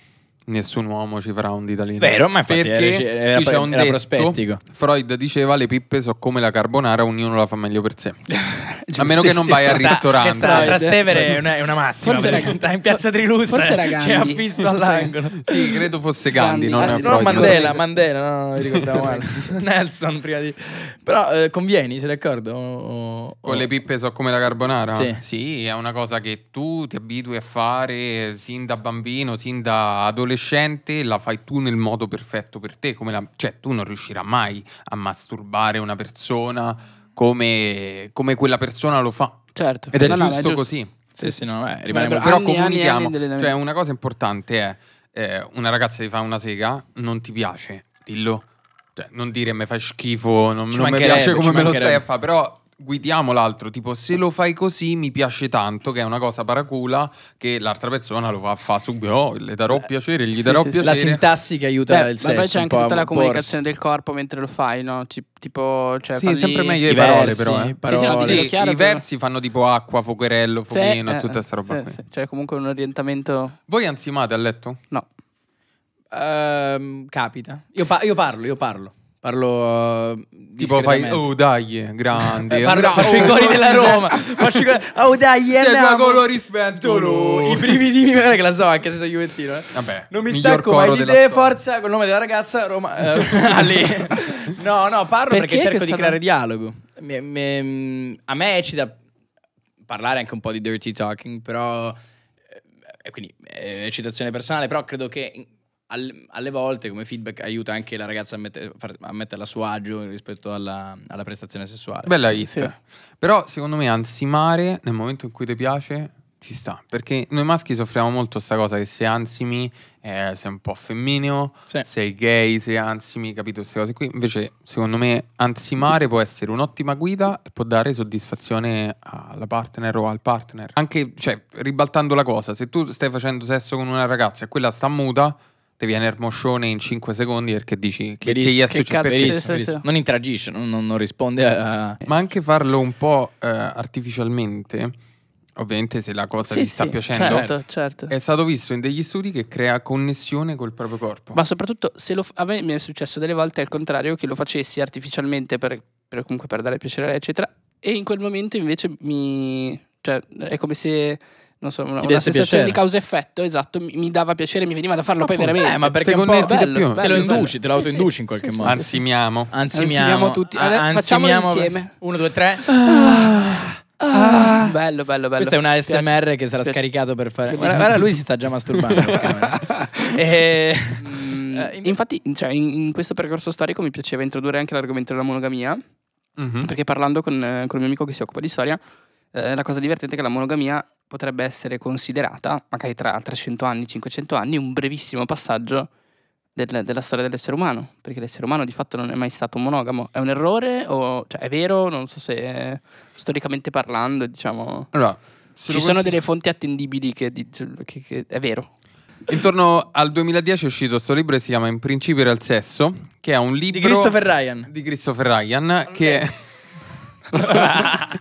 Speaker 2: nessun uomo ci farà un ditalino. Vero, ma perché era, era, c'è un era detto, prospettico. Freud diceva le pippe sono come la carbonara, ognuno la fa meglio per sé. a meno che non vai al questa, ristorante. Questa Trastevere è una, è una massima. Forse era,
Speaker 1: in piazza Trilussa forse era cioè, Gandhi. Ci ha visto all'angolo.
Speaker 2: sì, credo fosse Gandhi, Gandhi. non, ah, sì, no, Mandela, Mandela, no, no, mi ricordavo male.
Speaker 1: Nelson prima di Però eh, convieni, sei d'accordo? O, o... Con le
Speaker 2: pippe so come la carbonara? Sì. sì, è una cosa che tu ti abitui a fare sin da bambino, sin da adolescente, la fai tu nel modo perfetto per te, come la... cioè tu non riuscirai mai a masturbare una persona come, come quella persona lo fa. Certo. Ed è no, giusto, no, è giusto. così. Sì, sì, no, beh, rimaniamo, però anni, comunichiamo. Anni, anni cioè, una cosa importante è eh, una ragazza ti fa una sega, non ti piace, dillo. Cioè, non dire mi fai schifo, non, non mi piace come me lo stai a fare, però guidiamo l'altro, tipo se lo fai così mi piace tanto, che è una cosa paracula, che l'altra persona lo fa, fa subito, oh, le darò eh, piacere, gli sì, darò sì, piacere. La sintassi che aiuta Beh, il sesso. Ma poi c'è anche tutta la comunicazione
Speaker 3: del corpo mentre lo fai, no? Tipo, cioè, sì, fammi... sempre meglio le parole però, eh. parole. Sì, sì, chiaro, I però...
Speaker 2: versi fanno tipo acqua, fuocherello, fuochino, eh, tutta questa roba qui.
Speaker 3: Cioè comunque un orientamento...
Speaker 2: Voi ansimate a letto? No. Uh,
Speaker 1: capita. Io, pa- io
Speaker 2: parlo, io parlo. Parlo uh, Tipo fai Oh dai
Speaker 1: Grande eh, Parlo, Faccio oh, i gol della Roma Faccio i gol Oh dai Cioè tu a rispetto spento I primi Guarda che la so Anche se sono Juventino eh. Vabbè Non mi stacco mai di te Forza Col nome della ragazza Roma eh, Ali No no Parlo perché, perché cerco di creare dialogo me, me, A me eccita Parlare anche un po' di dirty talking Però eh, eh Quindi eh, citazione personale Però credo che alle, alle volte come feedback aiuta anche la ragazza a, mette, a metterla a suo agio rispetto alla, alla prestazione sessuale.
Speaker 2: Bella hit. Sì. Però secondo me ansimare nel momento in cui ti piace ci sta, perché noi maschi soffriamo molto questa cosa che se ansimi eh, sei un po' femmineo, sì. sei gay, sei ansimi, capito queste cose qui. Invece, secondo me, ansimare può essere un'ottima guida e può dare soddisfazione alla partner o al partner. Anche, cioè, ribaltando la cosa, se tu stai facendo sesso con una ragazza e quella sta muta, ti viene il in 5 secondi perché dici che, che gli è successo. Veris, sì, sì. Non interagisce, non, non, risponde a... Ma anche farlo un po' eh, artificialmente, ovviamente se la cosa sì, ti sta piacendo, certo, certo, certo. è stato visto in degli studi che crea connessione col proprio corpo. Ma soprattutto
Speaker 3: se lo, a me mi è successo delle volte al contrario che lo facessi artificialmente per, per comunque per dare piacere a lei, eccetera, e in quel momento invece mi... cioè è come se non so, una, una sensazione piacere. di causa-effetto, esatto, mi, mi, dava piacere, mi veniva da farlo poi veramente. Eh, ma perché un po' bello,
Speaker 1: te lo induci, te lo autoinduci in qualche modo. Ansimiamo. Ansimiamo tutti. Ah, facciamolo insieme. Uno, due, tre. Ah. ah, bello, bello, bello. Questa è una SMR che sarà scaricato
Speaker 3: per fare. Guarda, guarda, lui si sta già masturbando. e... Mm, eh, eh, infatti, cioè, in, in, questo percorso storico mi piaceva introdurre anche l'argomento della monogamia. Mm-hmm. Perché parlando con, eh, con il mio amico che si occupa di storia, eh, la cosa divertente è che la monogamia potrebbe essere considerata, magari tra 300 anni, 500 anni, un brevissimo passaggio del, della storia dell'essere umano, perché l'essere umano di fatto non è mai stato monogamo. È un errore o cioè, è vero? Non so se è, storicamente parlando, diciamo... Allora,
Speaker 2: ci sono consigli... delle
Speaker 3: fonti attendibili che, cioè, che, che è vero.
Speaker 2: Intorno al 2010 è uscito questo libro e si chiama In principio era il sesso, che è un libro... Di Christopher Ryan. Di Christopher Ryan, okay. che...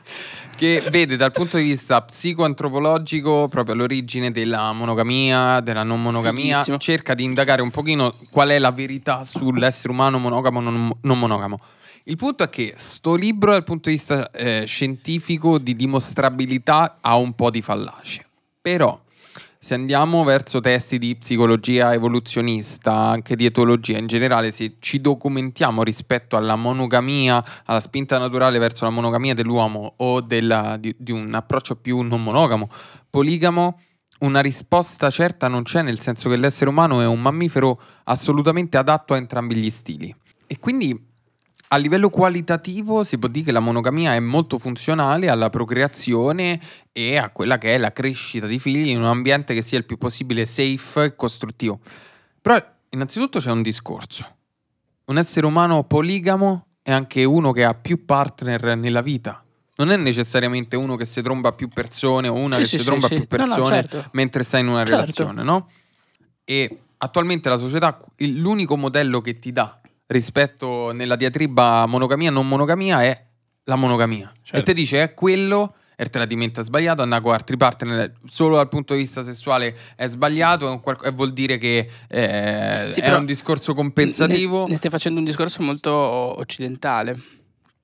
Speaker 2: che vede dal punto di vista psicoantropologico proprio l'origine della monogamia, della non monogamia, Fichissimo. cerca di indagare un pochino qual è la verità sull'essere umano monogamo o non, monogamo. Il punto è che sto libro dal punto di vista eh, scientifico di dimostrabilità ha un po' di fallace. però se andiamo verso testi di psicologia evoluzionista, anche di etologia in generale, se ci documentiamo rispetto alla monogamia, alla spinta naturale verso la monogamia dell'uomo o della, di, di un approccio più non monogamo, poligamo, una risposta certa non c'è, nel senso che l'essere umano è un mammifero assolutamente adatto a entrambi gli stili. E quindi a livello qualitativo si può dire che la monogamia è molto funzionale alla procreazione e a quella che è la crescita di figli in un ambiente che sia il più possibile safe e costruttivo. Però innanzitutto c'è un discorso. Un essere umano poligamo è anche uno che ha più partner nella vita. Non è necessariamente uno che si tromba più persone o una sì, che sì, si tromba sì, più persone no, no, certo. mentre sta in una certo. relazione, no? E attualmente la società, l'unico modello che ti dà rispetto nella diatriba monogamia non monogamia è la monogamia. Certo. E te dice è quello e te la diventa sbagliato, andare con altri partner solo dal punto di vista sessuale è sbagliato è vuol dire che eh, sì, è un discorso compensativo.
Speaker 3: Ne, ne stai facendo un discorso molto occidentale.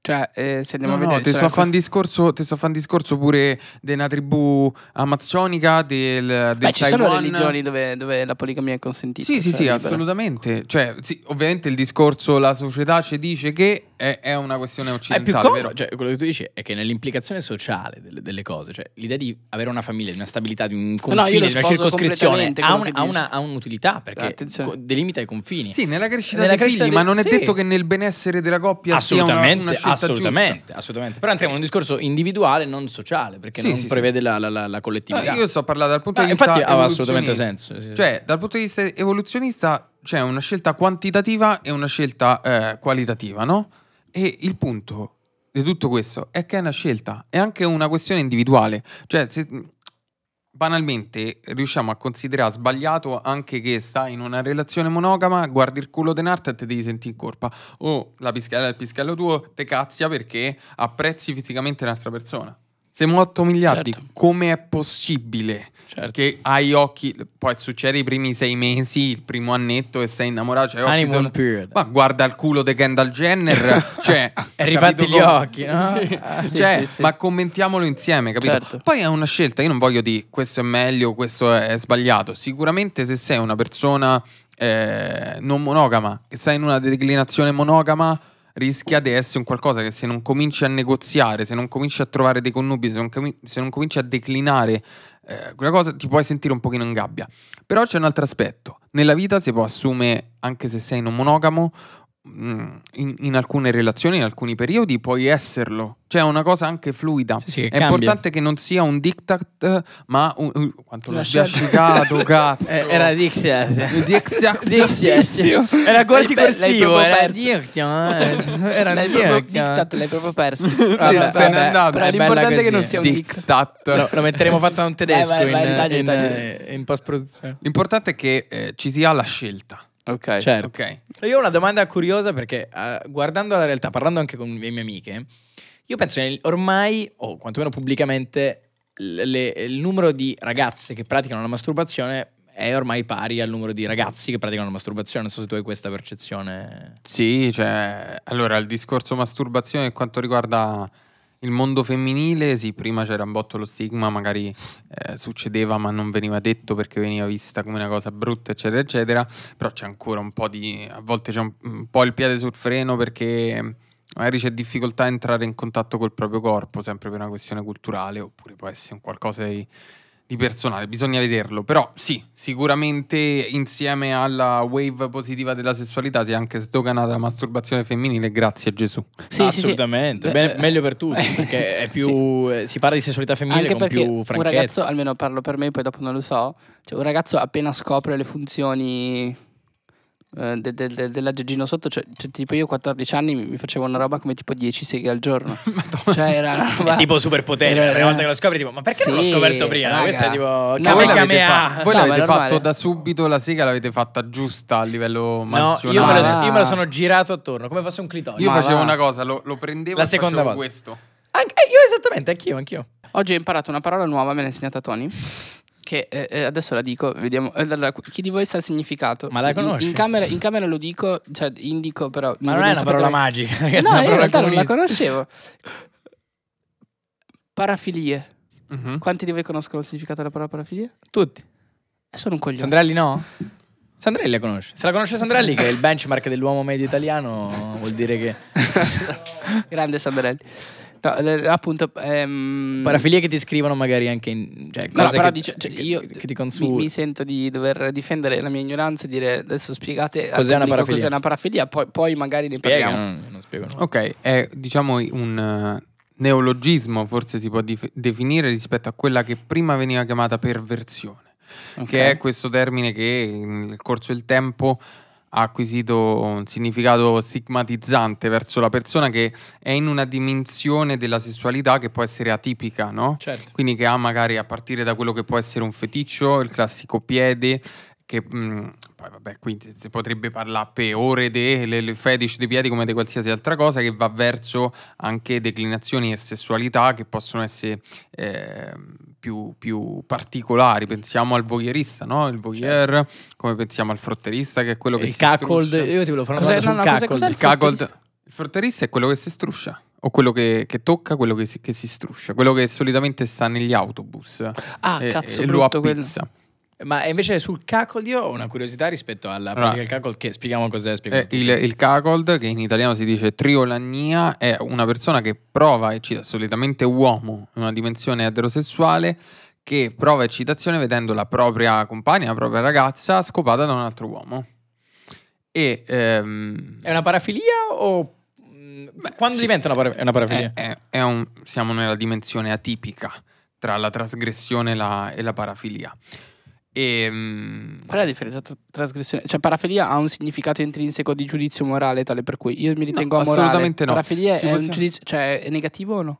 Speaker 3: Cioè, eh, se andiamo no, a vedere. No, ti sto, ecco.
Speaker 2: discorso, ti sto discorso pure di una tribù amazzonica. Del, del Beh, ci sono religioni
Speaker 3: dove, dove, la
Speaker 2: poligamia è consentita. Sì, sì, cioè, sì, libera. assolutamente. Cioè, sì, ovviamente il discorso, la società ci dice che è, è, una questione occidentale. È più com-
Speaker 1: cioè, quello che tu dici è che nell'implicazione sociale delle, delle, cose, cioè l'idea di avere una famiglia, di una stabilità, di un confine, no, di una circoscrizione ha, un, ha, una, ha, un'utilità perché co- delimita i confini. Sì, nella crescita nella dei figli, dei... ma non è sì. detto che
Speaker 2: nel benessere della coppia assolutamente, sia una, una assolutamente, giusta.
Speaker 1: assolutamente. Però entriamo in un discorso individuale, non sociale, perché sì, non sì, prevede la, la, la, la, collettività. Ah, io sto parlando
Speaker 2: dal punto ah, di vista. Infatti, ha assolutamente senso. Cioè, dal punto di vista evoluzionista c'è una scelta quantitativa e una scelta eh, qualitativa, no? E il punto di tutto questo è che è una scelta, è anche una questione individuale. Cioè, se, banalmente riusciamo a considerare sbagliato anche che stai in una relazione monogama, guardi il culo di denarte e te devi sentire in colpa. O la pischella del pischello tuo te cazzia perché apprezzi fisicamente un'altra persona. Siamo 8 miliardi, certo. come è possibile certo. che hai occhi, poi succede i primi sei mesi, il primo annetto e sei innamorato, cioè occhi sono... period. ma guarda il culo di Kendall Jenner, cioè... e rifatti gli occhi, no? sì. Ah, sì, cioè, sì, ma commentiamolo insieme, capito? Certo. Poi è una scelta, io non voglio dire questo è meglio, questo è sbagliato, sicuramente se sei una persona eh, non monogama, che sei in una declinazione monogama rischia di essere un qualcosa che se non cominci a negoziare, se non cominci a trovare dei connubi, se non, com- se non cominci a declinare eh, quella cosa, ti puoi sentire un pochino in gabbia. Però c'è un altro aspetto. Nella vita si può assumere, anche se sei non monogamo, Mm, in, in, alcune relazioni, in alcuni periodi puoi esserlo. Cioè è una cosa anche fluida. Sì, sì, è cambia. importante che non sia un diktat, ma un, un, quanto l'ho già citato, cazzo. Eh, era diktat. Diktat. Era quasi corsivo, era Era l'hai proprio diktat, l'hai proprio perso.
Speaker 3: Vabbè,
Speaker 1: vabbè, vabbè, andato. Però l'importante è che non sia un diktat. No, lo metteremo fatto da un tedesco vai, vai, vai, in, in, eh,
Speaker 2: in post-produzione. L'importante è che eh, ci sia la scelta Ok. Certo.
Speaker 1: okay. Io ho una domanda curiosa perché uh, guardando la realtà, parlando anche con le mie amiche, io penso che ormai, o quantomeno pubblicamente, le, il numero di ragazze che praticano la masturbazione è ormai pari al numero di ragazzi che praticano la masturbazione. Non so se tu hai questa
Speaker 2: percezione. Sì, cioè, allora il discorso masturbazione per quanto riguarda il mondo femminile, sì, prima c'era un botto lo stigma, magari eh, succedeva ma non veniva detto perché veniva vista come una cosa brutta, eccetera, eccetera, però c'è ancora un po' di... a volte c'è un, un po' il piede sul freno perché eh, magari c'è difficoltà a entrare in contatto col proprio corpo, sempre per una questione culturale, oppure può essere un qualcosa di di personale, bisogna vederlo, però sì, sicuramente insieme alla wave positiva della sessualità si è anche sdoganata la masturbazione femminile, grazie a Gesù. Sì, assolutamente, sì, sì. Beh, eh, meglio per tutti, perché è più, sì. Eh, si parla di sessualità femminile anche con più franchezza. Un ragazzo,
Speaker 3: almeno parlo per me, poi dopo non lo so, cioè un ragazzo appena scopre le funzioni eh, de, de, de, dell'aggeggino sotto, cioè, cioè, tipo io a 14 anni mi, facevo una roba come tipo 10 seghe al giorno. cioè era una roba... tipo
Speaker 2: superpotere, era... la prima volta che lo scopri tipo ma perché sì, non l'ho scoperto prima? Raga. Questa è tipo no, Voi l'avete, fa- voi no, l'avete fatto da subito la sega l'avete fatta giusta a livello manzionale? No, io me, lo, io me, lo,
Speaker 1: sono girato attorno come fosse un clitorio. Io ma facevo va. una cosa, lo, lo prendevo la e facevo volta. questo.
Speaker 3: Anche eh, io esattamente, anch'io, anch'io. Oggi ho imparato una parola nuova, me l'ha insegnata Tony che eh, eh, adesso la dico, vediamo. Allora, chi di voi sa il significato? Ma la conosci? In, in, camera, in camera, lo dico, cioè indico però... Ma non è una parola magica, ragazzi, No, in realtà comunista. non la conoscevo. Parafilie. Mm-hmm. Quanti di voi conoscono il significato della parola parafilie? Tutti. È eh, solo un coglione. Sandrelli no?
Speaker 1: Sandrelli la conosce. Se la conosce Sandrelli, che è il benchmark dell'uomo medio italiano, vuol dire che... Grande Sandrelli.
Speaker 3: No, appunto. Ehm... Parafilie
Speaker 1: che ti scrivono magari anche in. Cioè, no, però che, dice,
Speaker 3: cioè, io che ti consumo. Mi, mi, sento di dover difendere la mia ignoranza e dire adesso spiegate cos'è una parafilia. Cos'è una parafilia, poi, poi magari ne Spiega, parliamo. No, non spiego. No. Ok,
Speaker 2: è diciamo un. Eh, neologismo forse si può dif- definire rispetto a quella che prima veniva chiamata perversione, okay. che è questo termine che mm, nel corso del tempo ha acquisito un significato stigmatizzante verso la persona che è in una dimensione della sessualità che può essere atipica, no? Certo. Quindi che ha magari a partire da quello che può essere un feticcio, il classico piede, che mh, mm, poi vabbè, qui si potrebbe parlare per ore del fetish dei piedi come di qualsiasi altra cosa che va verso anche declinazioni e sessualità che possono essere eh, più, più, particolari. Mm. Pensiamo al voyeurista, no? Il voyeur, certo. come pensiamo al frotterista che è quello che il si cuckold, struscia. Io ti volevo fare una cosa sul il, cuckold il frotterista è quello che si struscia o quello che, che, tocca, quello che si, che si struscia, quello che solitamente sta negli autobus. Ah, e, cazzo, e brutto, lo appizza. Quello.
Speaker 1: Ma invece sul cacold io ho una curiosità rispetto alla allora, pratica del cacold che spieghiamo cos'è.
Speaker 2: Eh, il, il cuckold, che in italiano si dice triolannia, è una persona che prova, solitamente uomo, in una dimensione eterosessuale, che prova eccitazione vedendo la propria compagna, la propria ragazza scopata da un altro uomo. E, ehm... È una parafilia o... Mm, Beh, Quando sì, diventa una, para- una parafilia? È, è, è un, siamo nella dimensione atipica tra la trasgressione e la, e la parafilia. E, ehm,
Speaker 3: Qual è la differenza tra trasgressione? Cioè, parafilia ha un significato intrinseco di giudizio morale, tale per cui io mi ritengo no, amorale. Assolutamente no. Parafilia è, possiamo... giudizio, cioè, è negativo o no?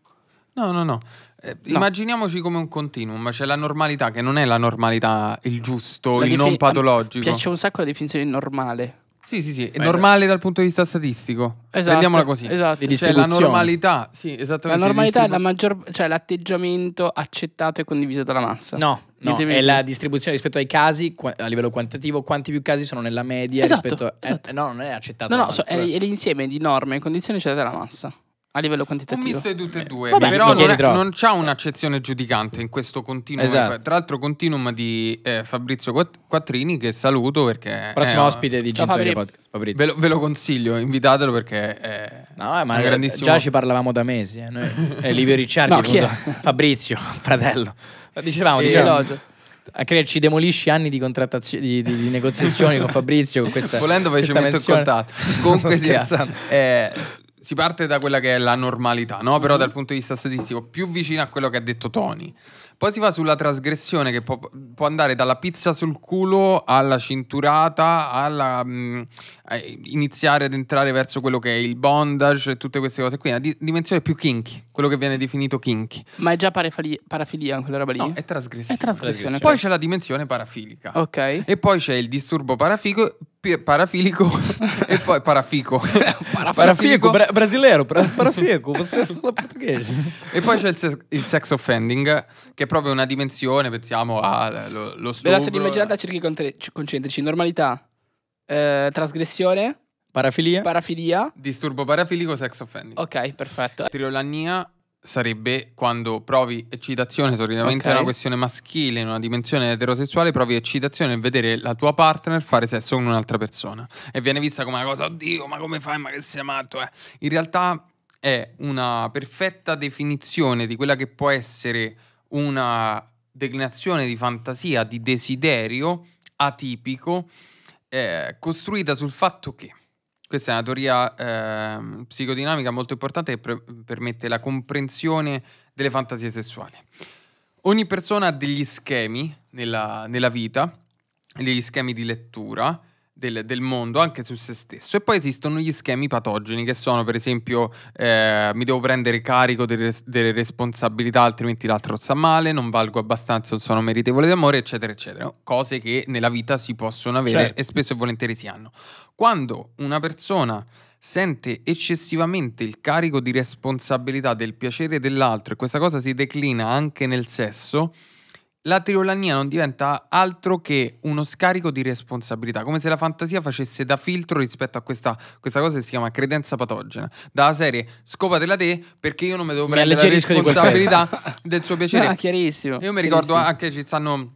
Speaker 2: No, no, no. Eh, no. Immaginiamoci come un continuum, c'è cioè la normalità che non è la normalità, il giusto, la il defini- non patologico. Mi piace
Speaker 3: un sacco la definizione normale. Sì, sì, sì,
Speaker 2: è Beh, normale dal punto di vista statistico. Esatto, Prendiamola così. Esatto. Cioè la normalità, sì, esattamente. La normalità è la
Speaker 3: maggior, cioè l'atteggiamento accettato e condiviso dalla massa. No, No, è
Speaker 1: la distribuzione rispetto ai casi a livello quantitativo, quanti più casi sono nella media esatto, rispetto eh, Esatto. Eh, no, non è
Speaker 3: accettato. No, no, so, è, è l'insieme di norme, e condizioni, eccetera, della massa a livello quantitativo. Un misto di tutte e due,
Speaker 2: eh, Vabbè, però non, è, non c'ha un'accezione giudicante in questo continuum. Esatto. Tra l'altro continuum di eh, Fabrizio Quattrini che saluto perché... Prossimo è, ospite di Gin Fabri- Podcast, Fabrizio. Ve lo, ve lo, consiglio, invitatelo perché è no, ma grandissimo... Già ci
Speaker 1: parlavamo da mesi, eh. Noi, eh, Livio Ricciardi, no,
Speaker 2: Fabrizio, fratello. Dicevamo, e... dicevamo
Speaker 1: a creare, ci demolisci anni di, di, di, di negoziazioni con Fabrizio. Con questa, Volendo poi ci metto in contatto.
Speaker 2: Comunque sia, eh, si parte da quella che è la normalità, no? però dal punto di vista statistico, più vicino a quello che ha detto Tony. Poi si va sulla trasgressione che può, può andare dalla pizza sul culo alla cinturata, alla mh, mm, iniziare ad entrare verso quello che è il bondage e tutte queste cose qui. La di- dimensione più kinky, quello che viene definito kinky.
Speaker 3: Ma è già parafili- parafilia quella roba lì? No, è trasgressione. È trasgressione. Poi c'è
Speaker 2: la dimensione parafilica. Ok. E poi c'è il disturbo parafico, parafilico e poi parafico. parafico parafilico bra- brasileiro, parafico, você E poi c'è il, se- il sex offending, che proprio una dimensione, pensiamo allo eh, lo stupro. Nella di immaginata
Speaker 3: cerchi concentrici, normalità, eh, trasgressione,
Speaker 2: Parafilia. Parafilia. Disturbo parafilico, sex offending. Ok, perfetto. Triolannia sarebbe quando provi eccitazione, solitamente okay. è una questione maschile, in una dimensione eterosessuale, provi eccitazione e vedere la tua partner fare sesso con un'altra persona. E viene vista come una cosa, oddio, ma come fai, ma che sei matto, eh? In realtà è una perfetta definizione di quella che può essere una declinazione di fantasia, di desiderio atipico, eh, costruita sul fatto che questa è una teoria eh, psicodinamica molto importante che pre- permette la comprensione delle fantasie sessuali. Ogni persona ha degli schemi nella, nella vita, degli schemi di lettura, del, del, mondo, anche su se stesso. E poi esistono gli schemi patogeni, che sono per esempio eh, mi devo prendere carico delle, delle responsabilità, altrimenti l'altro sta male, non valgo abbastanza, non sono meritevole d'amore, eccetera, eccetera. Cose che nella vita si possono avere certo. e spesso e volentieri si hanno. Quando una persona sente eccessivamente il carico di responsabilità del piacere dell'altro e questa cosa si declina anche nel sesso, la triolania non diventa altro che uno scarico di responsabilità, come se la fantasia facesse da filtro rispetto a questa, questa cosa che si chiama credenza patogena. Dalla serie scopatela te perché io non mi devo mi prendere la responsabilità del suo piacere. Ah, chiarissimo. Io mi ricordo anche ci stanno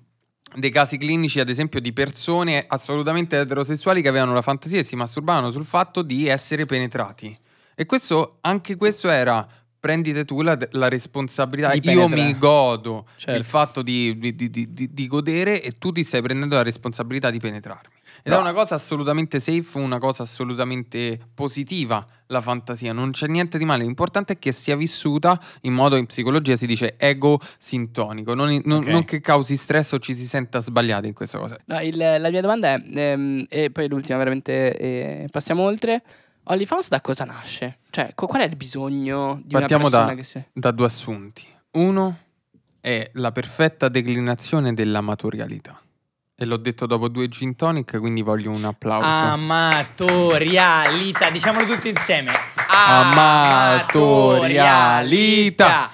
Speaker 2: dei casi clinici, ad esempio, di persone assolutamente eterosessuali che avevano la fantasia e si masturbavano sul fatto di essere penetrati. E questo, anche questo era prendite tu la, la responsabilità. Dipende Io mi godo certo. il fatto di, di, di, di, godere e tu ti stai prendendo la responsabilità di penetrarmi. Ed no. è una cosa assolutamente safe, una cosa assolutamente positiva la fantasia, non c'è niente di male, l'importante è che sia vissuta in modo, in psicologia si dice ego sintonico, non, non, okay. non che causi stress o ci si senta sbagliati in questa cosa.
Speaker 3: No, il, la mia domanda è, ehm, e poi l'ultima veramente, eh, passiamo oltre. OnlyFans da cosa nasce? Cioè, qual è il bisogno di Partiamo da, si...
Speaker 2: da due assunti. Uno è la perfetta declinazione dell'amatorialità. E l'ho detto dopo due gin tonic, quindi voglio un applauso.
Speaker 1: Amatorialità, diciamolo tutti insieme.
Speaker 2: Amatorialità.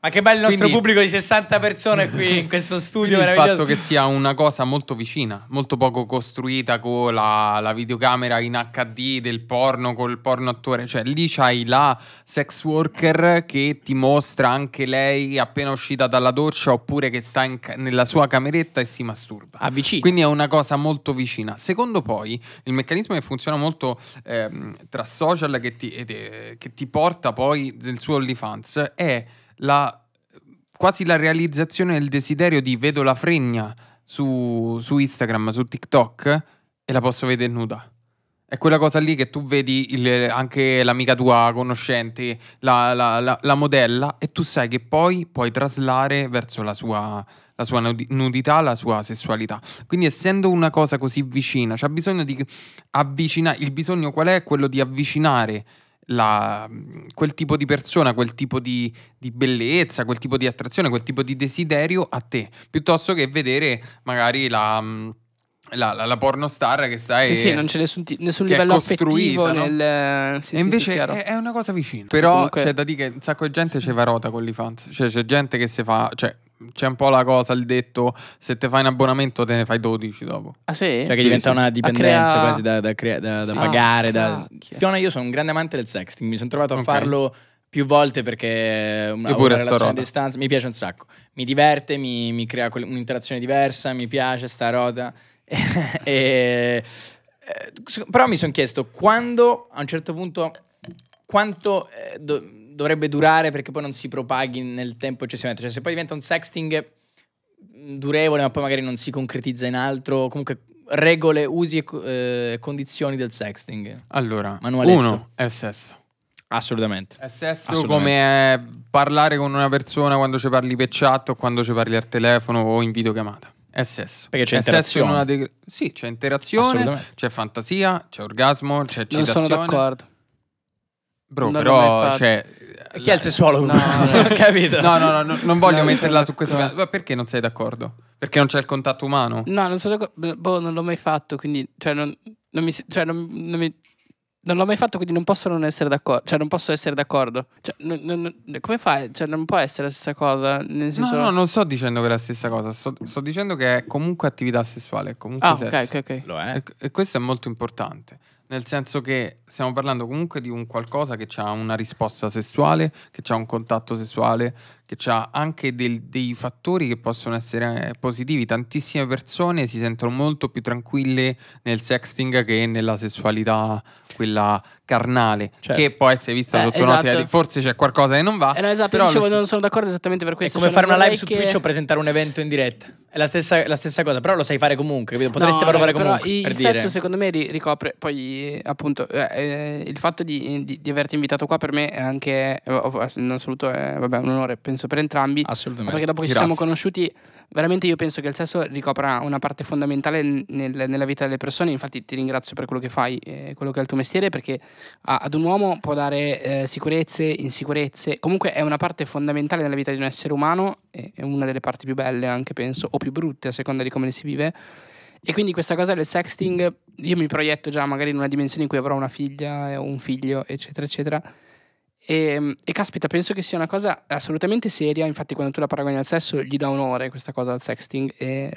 Speaker 1: Ma che bello il nostro Quindi, pubblico di 60 persone qui in questo studio Il fatto che
Speaker 2: sia una cosa molto vicina, molto poco costruita con la, la videocamera in HD del porno, col porno attore, cioè lì c'hai la sex worker che ti mostra anche lei appena uscita dalla doccia oppure che sta in, nella sua cameretta e si masturba. ABC. Ah, Quindi è una cosa molto vicina. Secondo poi il meccanismo che funziona molto eh, tra social che ti, eh, che ti porta poi nel suo OnlyFans è la, quasi la realizzazione del desiderio di vedo la fregna su, su Instagram, su TikTok e la posso vedere nuda. È quella cosa lì che tu vedi il, anche l'amica tua conoscente, la, la, la, la, modella, e tu sai che poi puoi traslare verso la sua, sua nudità, la sua sessualità. Quindi, essendo una cosa così vicina, c'è bisogno di avvicinare. Il bisogno qual è? Quello di avvicinare la, quel tipo di persona, quel tipo di, di, bellezza, quel tipo di attrazione, quel tipo di desiderio a te, piuttosto che vedere magari la la, la, la pornostar che sai. Sì, sì, non c'è nessun, nessun livello affettivo no? nel. Sì, e invece sì, è, è, una cosa vicina. Però Comunque... c'è da dire che un sacco di gente ci rota con l'IFANS. Cioè, c'è gente che si fa. Cioè, c'è un po' la cosa, il detto, se te fai un abbonamento te ne fai 12 dopo. Ah sì? Cioè che sì, diventa sì. una dipendenza crea... quasi da, da, crea... da, da sì. Ah, pagare. Ah,
Speaker 1: Piona io sono un grande amante del sexting, mi sono trovato a okay. farlo più volte perché una, una relazione a distanza mi piace un sacco. Mi diverte, mi, mi crea un'interazione diversa, mi piace sta rota. e, eh, però mi sono chiesto quando a un certo punto quanto eh, do, dovrebbe durare perché poi non si propaghi nel tempo eccessivamente. Cioè, se poi diventa un sexting mm, durevole, ma poi magari non si concretizza in altro, comunque regole, usi e eh, condizioni del sexting.
Speaker 2: Allora, Manualetto. uno è sesso. Assolutamente. È sesso come eh, parlare con una persona quando ci parli per chat o quando ci parli al telefono o in videochiamata. È sesso. Perché c'è è interazione. Deg- sì, c'è interazione, c'è fantasia, c'è orgasmo, c'è eccitazione. Non sono d'accordo. Bro, non però, cioè... Chi la... è il sessuologo? No, capito? No, no, no, non voglio no, metterla su questo. Ma perché non sei d'accordo? Perché non c'è il contatto umano?
Speaker 3: No, non sono d'accordo. Boh, non l'ho mai fatto, quindi... Cioè, non, non mi, cioè, non, non mi non l'ho mai fatto, quindi non posso non essere d'accordo. Cioè, non posso essere d'accordo. Cioè, non, non, come fai? Cioè,
Speaker 2: non può essere la stessa cosa. Nel senso... No, no, non sto dicendo che è la stessa cosa. Sto, sto dicendo che è comunque attività sessuale. È comunque ah, sesso. ok, ok, ok. Lo è. E, e questo è molto importante. Nel senso che stiamo parlando comunque di un qualcosa che ha una risposta sessuale, che ha un contatto sessuale, che ha anche del, dei fattori che possono essere eh, positivi. Tantissime persone si sentono molto più tranquille nel sexting che nella sessualità, quella carnale, certo. che può essere vista eh, sotto esatto. noti, forse c'è qualcosa che non va. Eh no, esatto, però dicevo,
Speaker 3: non sono d'accordo esattamente per questo. È come cioè, fare una live su Twitch o
Speaker 2: presentare un evento in diretta. È la stessa, la
Speaker 1: stessa cosa, però lo sai fare comunque, capito? Potresti no, provare comunque. Però per il dire. sesso
Speaker 3: secondo me ricopre, poi appunto eh, eh, il fatto di, di, di, averti invitato qua per me è anche, in eh, assoluto, è vabbè, un onore, penso senso per entrambi. Assolutamente. Perché dopo che Grazie. ci siamo conosciuti, veramente io penso che il sesso ricopra una parte fondamentale nel, nella vita delle persone. Infatti, ti ringrazio per quello che fai, eh, quello che è il tuo mestiere, perché a, ad un uomo può dare eh, sicurezze, insicurezze. Comunque, è una parte fondamentale nella vita di un essere umano. È una delle parti più belle, anche penso, o più brutte a seconda di come ne si vive. E quindi questa cosa del sexting, io mi proietto già magari in una dimensione in cui avrò una figlia o eh, un figlio, eccetera, eccetera e, ehm, e, caspita, penso che sia una cosa assolutamente seria. Infatti, quando tu la paragoni al sesso, gli dà onore questa cosa al sexting, e,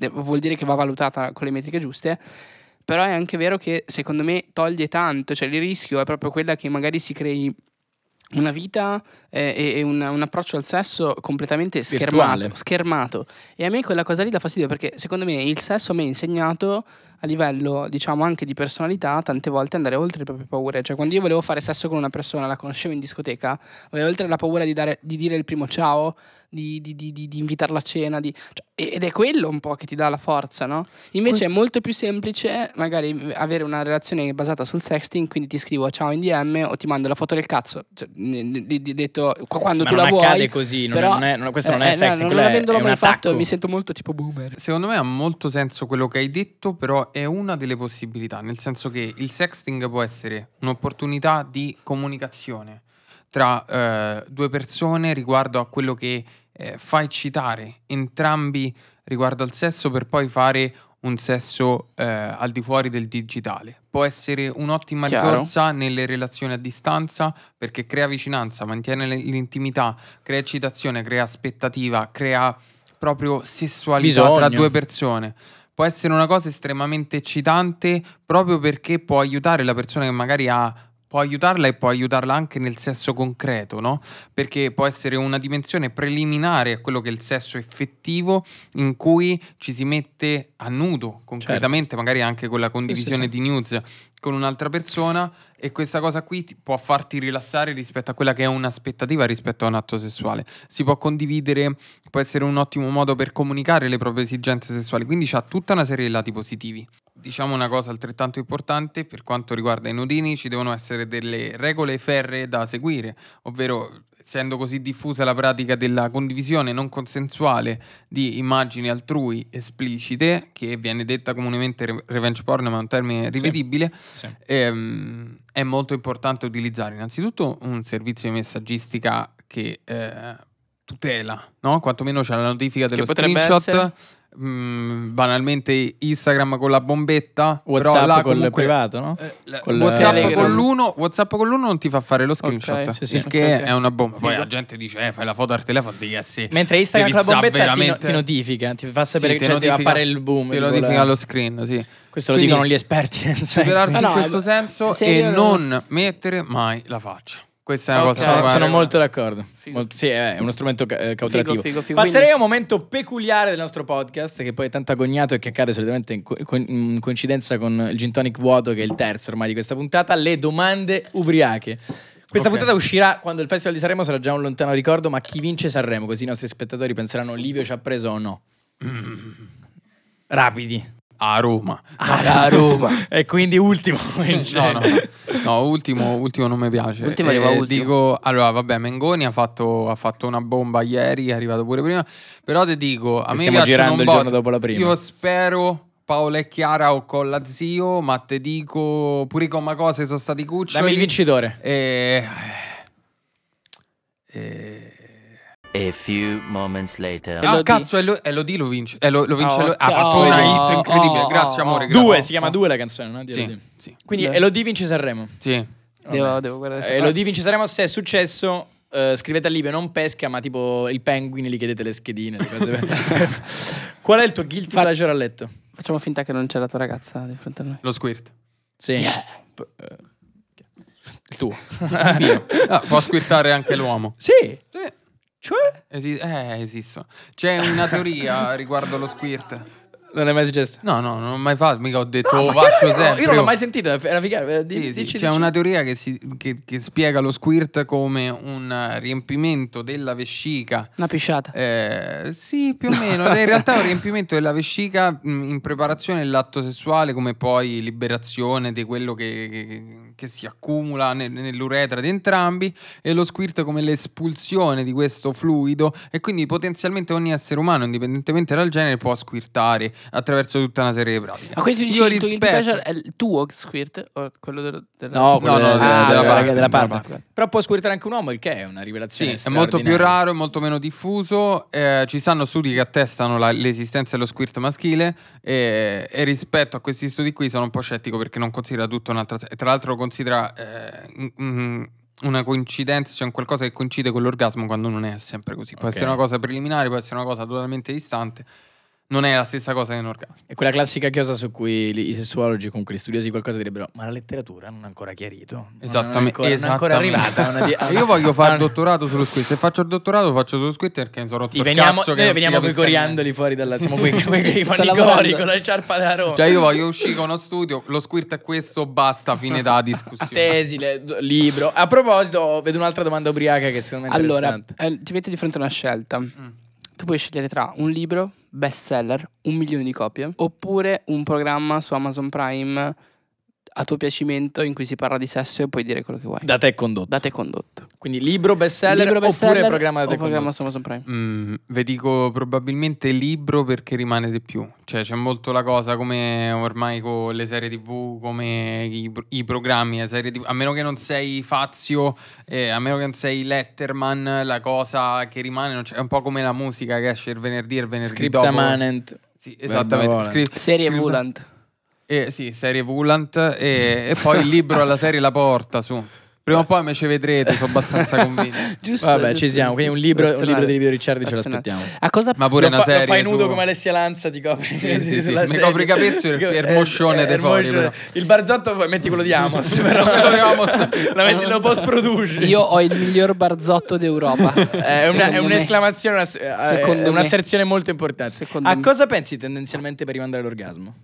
Speaker 3: eh, vuol dire che va valutata con le metriche giuste. Però è anche vero che secondo me toglie tanto, cioè il rischio è proprio quello che magari si crei una vita eh, e un, un, approccio al sesso completamente schermato, schermato, E a me quella cosa lì dà fastidio perché secondo me il sesso mi ha insegnato a livello, diciamo, anche di personalità, tante volte andare oltre le proprie paure. Cioè, quando io volevo fare sesso con una persona, la conoscevo in discoteca, avevo oltre la paura di, dare, di dire il primo ciao, di, di, di, di invitarla a cena. Cioè, ed è quello un po' che ti dà la forza, no? Invece Cos- è molto più semplice magari avere una relazione basata sul sexting, quindi ti scrivo ciao in DM o ti mando la foto del cazzo. Cioè, detto cioè, quando Ma tu la vuoi. Accade così, non però, è, non è, questo non è eh, eh sexting. No, non avendolo mai fatto mi sento molto tipo boomer.
Speaker 2: Secondo me ha molto senso quello che hai detto, però è una delle possibilità, nel senso che il sexting può essere un'opportunità di comunicazione tra eh, due persone riguardo a quello che eh, fa eccitare entrambi riguardo al sesso per poi fare un sesso eh, al di fuori del digitale. Può essere un'ottima Chiaro. risorsa nelle relazioni a distanza perché crea vicinanza, mantiene l'intimità, crea eccitazione, crea aspettativa, crea proprio sessualità Bisogno. tra due persone. Può essere una cosa estremamente eccitante proprio perché può aiutare la persona che magari ha può aiutarla e può aiutarla anche nel sesso concreto, no? Perché può essere una dimensione preliminare a quello che è il sesso effettivo in cui ci si mette a nudo concretamente, certo. magari anche con la condivisione sì, sì, sì. di news con un'altra persona e questa cosa qui può farti rilassare rispetto a quella che è un'aspettativa rispetto a un atto sessuale. Si può condividere, può essere un ottimo modo per comunicare le proprie esigenze sessuali, quindi ha tutta una serie di lati positivi. Diciamo una cosa altrettanto importante per quanto riguarda i nudini, ci devono essere delle regole ferree da seguire, ovvero essendo così diffusa la pratica della condivisione non consensuale di immagini altrui esplicite, che viene detta comunemente revenge porn, ma è un termine ripetibile, sì, sì. Ehm, è molto importante utilizzare innanzitutto un servizio di messaggistica che eh, tutela, no? quantomeno c'è la notifica dello screenshot. Essere mh, mm, banalmente Instagram con la bombetta Whatsapp là, con comunque, il privato no? Eh, con Whatsapp, la... con l'uno, Whatsapp con l'uno non ti fa fare lo screenshot okay, sì, sì, perché okay. è una bomba poi la gente dice eh, fai la foto al telefono devi essere mentre Instagram con la bombetta veramente... ti, no, ti, notifica ti fa sapere sì, che cioè, ti appare il boom ti notifica lo screen sì questo lo dicono gli esperti nel no, in questo senso e non mettere mai la faccia questa è una okay. cosa. Sono, molto
Speaker 1: d'accordo. Molto, sì, è uno strumento eh, cautelativo. Figo, figo, figo. Passerei a un momento peculiare del nostro podcast, che poi è tanto agognato e che accade solitamente in, co in coincidenza con il Gin Tonic vuoto, che è il terzo ormai di questa puntata, le domande ubriache.
Speaker 2: Questa okay. puntata
Speaker 1: uscirà quando il Festival di Sanremo sarà già un lontano ricordo, ma chi vince Sanremo? Così i nostri spettatori penseranno Livio ci ha preso o no.
Speaker 2: Mm. Rapidi a Roma. A, Roma. e quindi ultimo. no, no, no, ultimo, ultimo non mi piace. Ultimo arriva eh, ultimo. Dico, allora, vabbè, Mengoni ha fatto, ha fatto, una bomba ieri, è arrivato pure prima. Però ti dico, a me stiamo girando il giorno dopo la prima. Io spero... Paolo e Chiara o con la zio, ma te dico pure con ma cose sono stati cucci. Dammi il vincitore. E... Eh, e... Eh, a few moments later. Ah, Elodie. cazzo, Elo- Elodie lo vince. Elo- lo vince Oh, ah, Elo- ha fatto oh, una hit incredibile. oh, Grazie, oh, amore. Oh. grazie. Due, si chiama ah. due la canzone, no? Di Sì, sì. Quindi Due. Elodie vince Sanremo.
Speaker 1: Sì. Devo, devo guardare. Eh, Elodie vince Sanremo, se è successo... eh, scrivete al Libio, non pesca, ma tipo il penguin gli chiedete le schedine. le cose.
Speaker 3: Qual è il tuo guilty Fa- pleasure a letto? Facciamo finta che non c'è la tua ragazza di fronte a noi.
Speaker 2: Lo squirt. Sì. P- eh, Il tuo. Ah, può squirtare anche l'uomo. Sì. Sì. Cioè? Esi- eh, esistono. C'è una teoria riguardo lo squirt. Non è mai successo? No, no, non ho mai fatto. Mica ho detto No, oh, faccio sempre. io non l'ho mai sentito. Eh, era figa- eh, di- Sì, sì, c'è dici. una teoria che, si- che- che spiega lo squirt come un riempimento della vescica. Una pisciata. Eh, sì, più o meno. In realtà è un riempimento della vescica mm, in preparazione dell'atto sessuale, come poi liberazione di quello che, che- che- che si accumula nel, nell'uretra di entrambi e lo squirt come l'espulsione di questo fluido e quindi potenzialmente ogni essere umano, indipendentemente dal genere, può squirtare attraverso tutta una serie di pratiche. Ma questo quindi io dici, rispetto... il
Speaker 3: è il tuo squirt o quello della
Speaker 2: della No, quello no, no, della, della, parte, della, parte. parte.
Speaker 1: Però può squirtare anche un uomo, il che è una rivelazione. Sì, è molto più
Speaker 2: raro, è molto meno diffuso. Eh, ci stanno studi che attestano la, l'esistenza dello squirt maschile e, e rispetto a questi studi qui sono un po' scettico perché non considera tutto un'altra... Tra l'altro considera eh, mm, una coincidenza, cioè un qualcosa che coincide con l'orgasmo quando non è sempre così. Può okay. essere una cosa preliminare, può essere una cosa totalmente distante, non è la stessa cosa che un orgasmo. È quella
Speaker 1: classica chiosa su cui i sessuologi, comunque gli studiosi qualcosa direbbero ma la letteratura non è ancora chiarito. esattamente. Non è ancora, non è ancora arrivata. Una di- una, Io voglio fare il
Speaker 2: dottorato sullo squirt. Se faccio il dottorato faccio sullo squirt perché sono rotto Ti il cazzo. Noi veniamo con coriandoli
Speaker 1: fuori dalla... Siamo qui con i
Speaker 2: cori, con la sciarpa da Roma. Cioè io voglio uscire con uno studio, lo squirt è questo, basta, fine da
Speaker 1: discussione. Tesi, libro. A proposito, vedo un'altra domanda ubriaca che secondo me è interessante.
Speaker 3: Allora, eh, ti metti di fronte a una scelta. Mm. Tu puoi scegliere tra un libro best seller, un milione di copie, oppure un programma su Amazon Prime a tuo piacimento in cui si parla di sesso e puoi dire quello che vuoi.
Speaker 2: Da te condotto. Da te condotto.
Speaker 3: Quindi libro, bestseller, libro, bestseller oppure programma da te programma condotto. Amazon Prime. Mm,
Speaker 2: ve dico probabilmente libro perché rimane di più. Cioè c'è molto la cosa come ormai con le serie tv, come i, i programmi, le serie TV. A meno che non sei Fazio, eh, a meno che non sei Letterman, la cosa che rimane è un po' come la musica che esce il venerdì e il venerdì Scripta dopo. Manent. Sì, esattamente. Script, serie Vulant. Eh, sì, serie Vulant e, e poi il libro alla serie La Porta, su. Prima o poi me ci vedrete, sono abbastanza convinto. giusto, Vabbè, giusto, ci siamo. Quindi un libro, un libro di Livio Ricciardi ce l'aspettiamo. A cosa Ma pure lo una fa, serie. Lo fai nudo su... come
Speaker 1: Alessia Lanza, ti copri. Sì, sì, sì. Mi copri i capezzoli e il eh, moscione eh, dei eh, fuori. Il barzotto metti quello di Amos. però quello di Amos. la metti, lo post produci. Io ho
Speaker 3: il miglior barzotto d'Europa.
Speaker 1: è, una, è un'esclamazione, una, è un'asserzione
Speaker 2: molto importante. Secondo a cosa
Speaker 1: pensi tendenzialmente
Speaker 2: per rimandare l'orgasmo?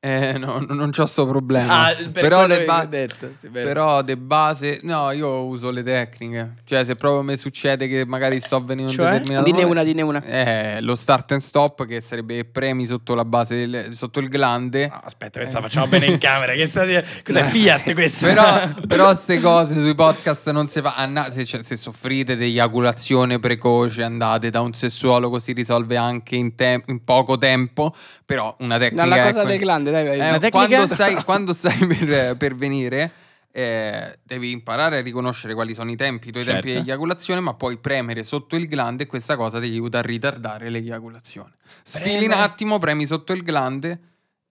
Speaker 2: Eh, no, non ho sto problema. Ah, per però, le ba-
Speaker 1: detto, sì, però
Speaker 2: de base, no, io uso le tecniche. Cioè, se proprio mi succede che magari sto venendo cioè? un determinato. Dinne una, dinne una. Eh, lo start and stop, che sarebbe premi sotto la base, del, sotto il glande. No, ah, aspetta, questa facciamo bene in camera. Che sta di... Cos'è eh. Fiat questa? però, però ste cose sui podcast non si fa. Anna, se, cioè, se soffrite di eiaculazione precoce, andate da un sessuologo, si risolve anche in, te- in poco tempo. Però una tecnica. No, la cosa ecco, del glande grande, dai, vai. Eh, quando, stai, quando stai per, per venire, eh, devi imparare a riconoscere quali sono i tempi, i tuoi certo. tempi di eiaculazione, ma poi premere sotto il glande e questa cosa ti aiuta a ritardare l'eiaculazione. Sfili un attimo, premi sotto il glande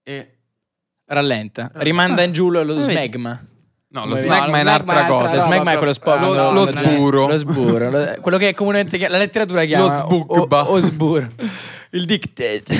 Speaker 2: e... Rallenta, rimanda ah. in giù lo ah, smegma.
Speaker 1: No, lo smeg ma è un'altra cosa. Lo smeg ma è quello sport. Lo, ah, no, sburo.
Speaker 2: Lo sburo.
Speaker 1: quello che è comunemente chiama, la letteratura chiama. Lo sbucba. O, o sbur. Il dictate.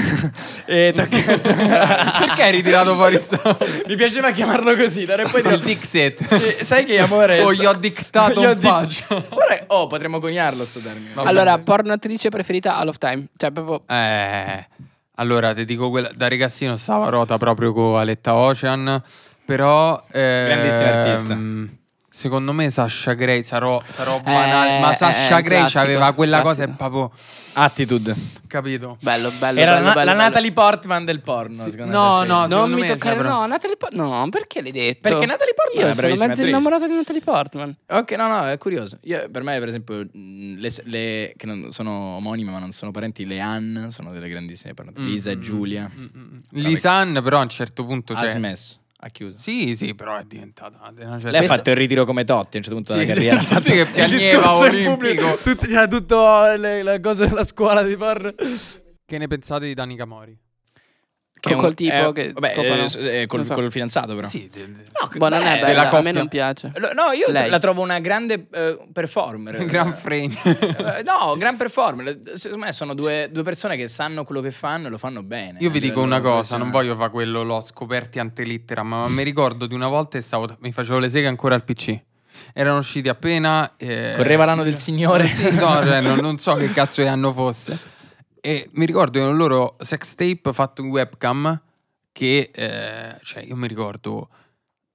Speaker 1: e tocca, Perché hai ritirato fuori Mi piaceva chiamarlo così. poi Il dictate. Sai che amore. Oh, o gli ho dictato un faccio. oh, potremmo coniarlo
Speaker 2: sto termine.
Speaker 3: Allora, porno attrice preferita All of Time. Cioè, proprio.
Speaker 2: Eh. Allora, ti dico quella. Da ragazzino stava rota proprio con Aletta Ocean. Però... Eh, Grandissimo ehm, artista. Secondo me Sasha Gray sarò, sarò eh, banale, ma eh, Sasha eh, Gray aveva quella classico. cosa e proprio attitude.
Speaker 1: Capito? Bello, bello. Era bello, la, bello, la bello. Natalie Portman del porno, secondo no, me. No, no, non mi cioè, toccare. No,
Speaker 3: Natalie Portman. No, perché l'hai detto? Perché Natalie Portman Io è sono mezzo attrice. innamorato di Natalie Portman.
Speaker 1: Ok, no, no, è curioso. Io, per me, per esempio, le, le che non sono omonime, ma non sono parenti, le Ann sono delle grandissime Mm, Lisa, e mm, Giulia. Mm, mm.
Speaker 2: mm. Lisanne, però a un certo punto. Ha cioè... smesso. Ha chiuso. Sì, sì, però è diventata. Cioè, Lei ha fatto il ritiro come Totti a un certo punto della carriera. Sì, sì, che discorso in pubblico. c'era
Speaker 1: cioè, tutto le, la cosa della scuola di Parr.
Speaker 2: Che ne pensate di Danica Mori? Che col, tipo eh, che vabbè, eh, eh, col, so. col, fidanzato però sì, No, Buona beh, bella, a me non piace
Speaker 1: L No, io Lei. la trovo una grande uh, performer Gran frame eh, No, gran performer Secondo me sono due, due, persone che sanno quello che fanno e lo fanno bene Io vi dico una cosa,
Speaker 2: non voglio fare quello L'ho scoperti antelittera Ma mi ricordo di una volta stavo, mi facevo le seghe ancora al PC erano usciti appena. Eh... Correva l'anno del Signore. no, cioè, non, non, so che cazzo di anno fosse. E mi ricordo che un loro sex tape fatto in webcam che, eh, cioè, io mi ricordo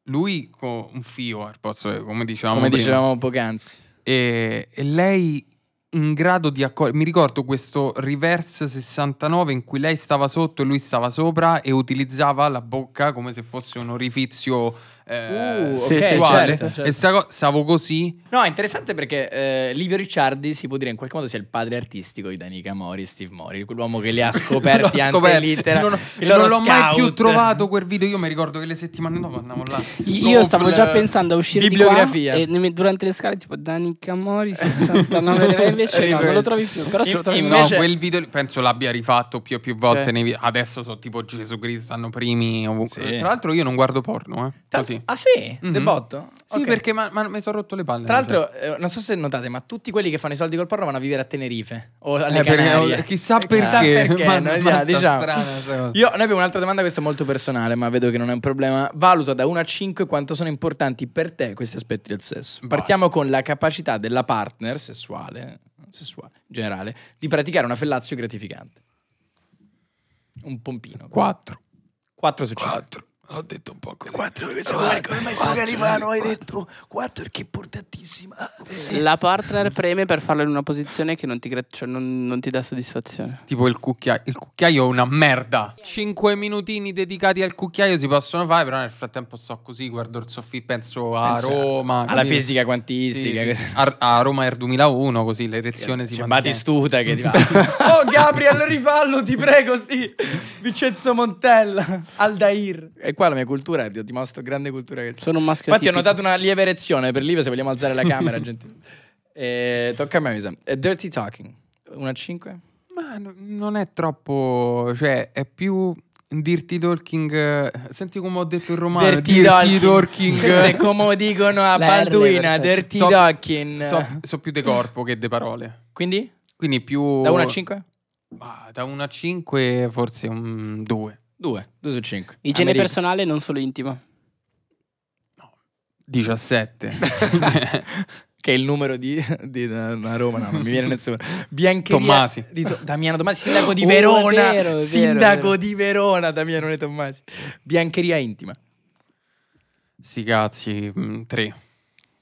Speaker 2: lui con un fio, posso, come dicevamo Come prima, dicevamo poc'anzi. E, e lei in grado di accogliere. Mi ricordo questo reverse 69 in cui lei stava sotto e lui stava sopra e utilizzava la bocca come se fosse un orifizio eh, uh, sessuale. Okay, certo, certo. Certo, certo, E stavo così. No, è interessante perché eh, Livio Ricciardi si
Speaker 1: può dire in qualche modo sia il padre artistico di Danica Mori e Steve Mori, quell'uomo che li ha scoperti ante litera.
Speaker 2: Non, non l'ho mai più trovato quel video. Io mi ricordo che le settimane dopo andavo là. Io no, stavo già pensando a uscire di qua e
Speaker 3: durante le scale tipo Danica Mori 69 e invece no, non lo trovi più. Però se lo trovi invece... No,
Speaker 2: quel video penso l'abbia rifatto più e più volte. Cioè. Nei... Adesso so tipo Gesù Cristo, stanno primi ovunque. Sì. Tra l'altro io non guardo porno, eh. Così sì. Ah sì? Mm-hmm. De botto? Sì, okay. perché ma, ma mi sono rotto le palle. Tra l'altro, eh, non so se notate, ma tutti quelli che fanno i soldi col
Speaker 1: porno vanno a vivere a Tenerife o eh, alle eh, Canarie. Oh, chissà perché. Chissà perché ma, no, ma diciamo. strana, Io, noi abbiamo un'altra domanda, questa è molto personale, ma vedo che non è un problema. Valuta da 1 a 5 quanto sono importanti per te questi aspetti del sesso. Vai. Partiamo con la capacità della partner sessuale, sessuale in generale, di praticare una fellazio gratificante. Un
Speaker 3: pompino. 4. 4 su 5. 4. Ho detto un po'
Speaker 1: così. Quattro, come mai sto Califano? Hai detto quattro perché è portatissima.
Speaker 3: La partner preme per farlo in una posizione che non ti, cioè non, non ti dà soddisfazione. Tipo il cucchiaio. Il cucchiaio è una merda.
Speaker 2: Cinque minutini dedicati al cucchiaio si possono fare, però nel frattempo sto così, guardo il soffitto, penso a penso Roma. Alla capito? fisica quantistica. Sì, sì. A, a, Roma Air 2001, così l'erezione si fa. Batistuta che ti va.
Speaker 1: oh Gabriel, rifallo, ti prego, sì. Vincenzo Montella, Aldair. E e qua la mia cultura è di dimostrato grande cultura. Sono un maschio. Infatti, atipico. ho notato una lieve erezione per l'IVE. Se vogliamo alzare la camera, gente. E, tocca a me, mi sa. Dirty Talking,
Speaker 2: una 5? Ma n- non è troppo. Cioè, è più. Dirty Talking, senti come ho detto in romano, Dirty, dirty Talking. talking. come dicono a Balduina, Dirty so, Talking. So, so più di corpo che di parole. Quindi? Quindi più... Da 1 a 5? da 1 a 5 forse un 2. 2, 2 su 5. Igiene America.
Speaker 3: personale non solo intima.
Speaker 1: No. 17. che è il numero di, di da, Roma, no, non mi viene nessuno. Biancheria Tommasi. Di to, Damiano Tommasi, sindaco di oh, Verona. Oh, è vero, è sindaco di Verona, Damiano Tommasi. Biancheria intima.
Speaker 2: Sti cazzi, 3. Mm,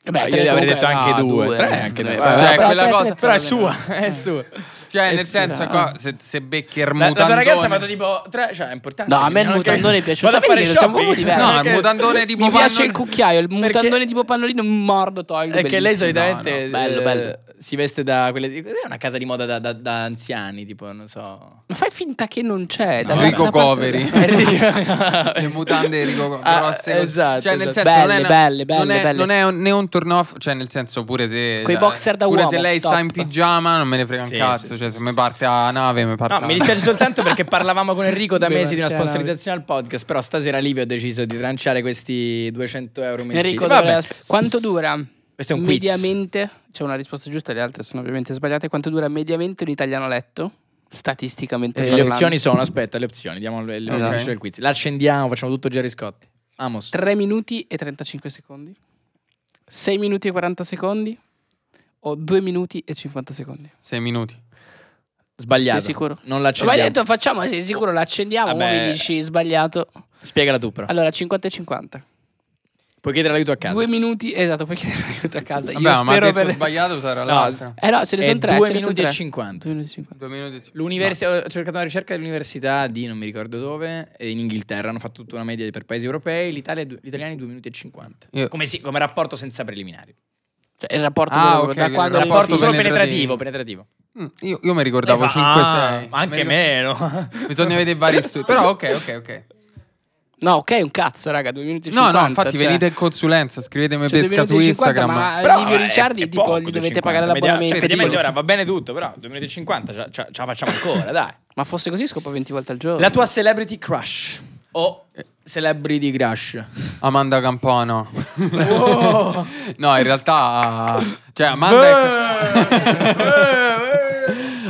Speaker 2: eh beh, io gli avrei detto anche due, tre, anche due. però, quella cosa, però è sua, è sua. Cioè, è nel senso, qua, se, se becchi il mutandone. La, la ragazza ha fatto
Speaker 1: tipo tre,
Speaker 3: cioè, è importante. No, a me il mutandone che... piace. Vado a
Speaker 1: fare siamo un diversi. No, il mutandone tipo Mi piace il
Speaker 3: cucchiaio, il mutandone tipo pannolino mordo tolgo. È che lei solitamente bello, eh, bello.
Speaker 1: Si veste da quelle di, è una casa di moda da, da, da, anziani, tipo, non so.
Speaker 3: Ma fai finta che non c'è. No, Enrico Coveri.
Speaker 2: Le mutande Enrico Coveri. Ah, esatto. Cioè, nel esatto. senso, belle, belle, belle. Non è né un turn off, cioè nel senso pure se... Coi boxer da pure uomo. se lei top. sta in pigiama non me ne frega un sì, cazzo, sì, cioè sì, se mi parte a nave mi parte... No, a... mi dispiace soltanto perché parlavamo con Enrico da
Speaker 1: mesi di una sponsorizzazione al podcast, però stasera lì vi ho deciso di tranciare questi 200 euro mensili. Enrico, Vabbè.
Speaker 3: quanto dura? Questo è un mediamente, quiz. c'è una risposta giusta, le altre sono ovviamente sbagliate. Quanto dura mediamente un italiano letto? Statisticamente. Eh, le opzioni sono, aspetta, le opzioni, diamo le, le, okay. Esatto. le, quiz. La accendiamo, facciamo tutto Jerry Scott. Amos. 3 minuti e 35 secondi. 6 minuti e 40 secondi o 2 minuti e 50 secondi?
Speaker 2: 6 minuti. Sbagliato. Sei sicuro? Non l'accendiamo. Ma hai detto
Speaker 3: facciamo, sei sicuro, l'accendiamo, Vabbè... mi dici sbagliato.
Speaker 1: Spiegala tu però.
Speaker 3: Allora, 50 e 50. Puoi chiedere l'aiuto a casa. Due minuti, esatto, puoi chiedere l'aiuto a casa. Vabbè, Io spero per... sbagliato sarà no. Eh no, ce ne sono tre. Due minuti, e cinquanta. 2 minuti e
Speaker 1: 50. 2 No. Ho cercato una ricerca dell'università di non mi ricordo dove, in Inghilterra, hanno fatto tutta una media per paesi europei, l'Italia, gli italiani due minuti e cinquanta. Come, sì, come rapporto senza preliminari.
Speaker 3: Cioè,
Speaker 2: il rapporto ah, okay, da quando il rapporto solo penetrativo, penetrativo. Mm, io, io, mi ricordavo esatto. Eh, 5-6. Ah, anche mi ricordavo... meno. Bisogna vedere vari studi. Però ok, ok, ok.
Speaker 3: No, ok, un cazzo, raga, 2 minuti e 50. No, no, infatti cioè... venite
Speaker 2: in consulenza, scrivetemi cioè, pesca su 50, Instagram. Ma però, Livio Ricciardi, tipo, poco, gli cioè, dovete 50. pagare l'abbonamento. Mediamente cioè, ora va
Speaker 1: bene tutto, però 2 minuti e 50 ce, ce, ce la facciamo ancora, dai.
Speaker 3: Ma fosse così scopo 20 volte al giorno. La tua
Speaker 1: celebrity
Speaker 2: crush o celebrity crush? Amanda Campano. Oh. no, in realtà... Cioè, Amanda... È...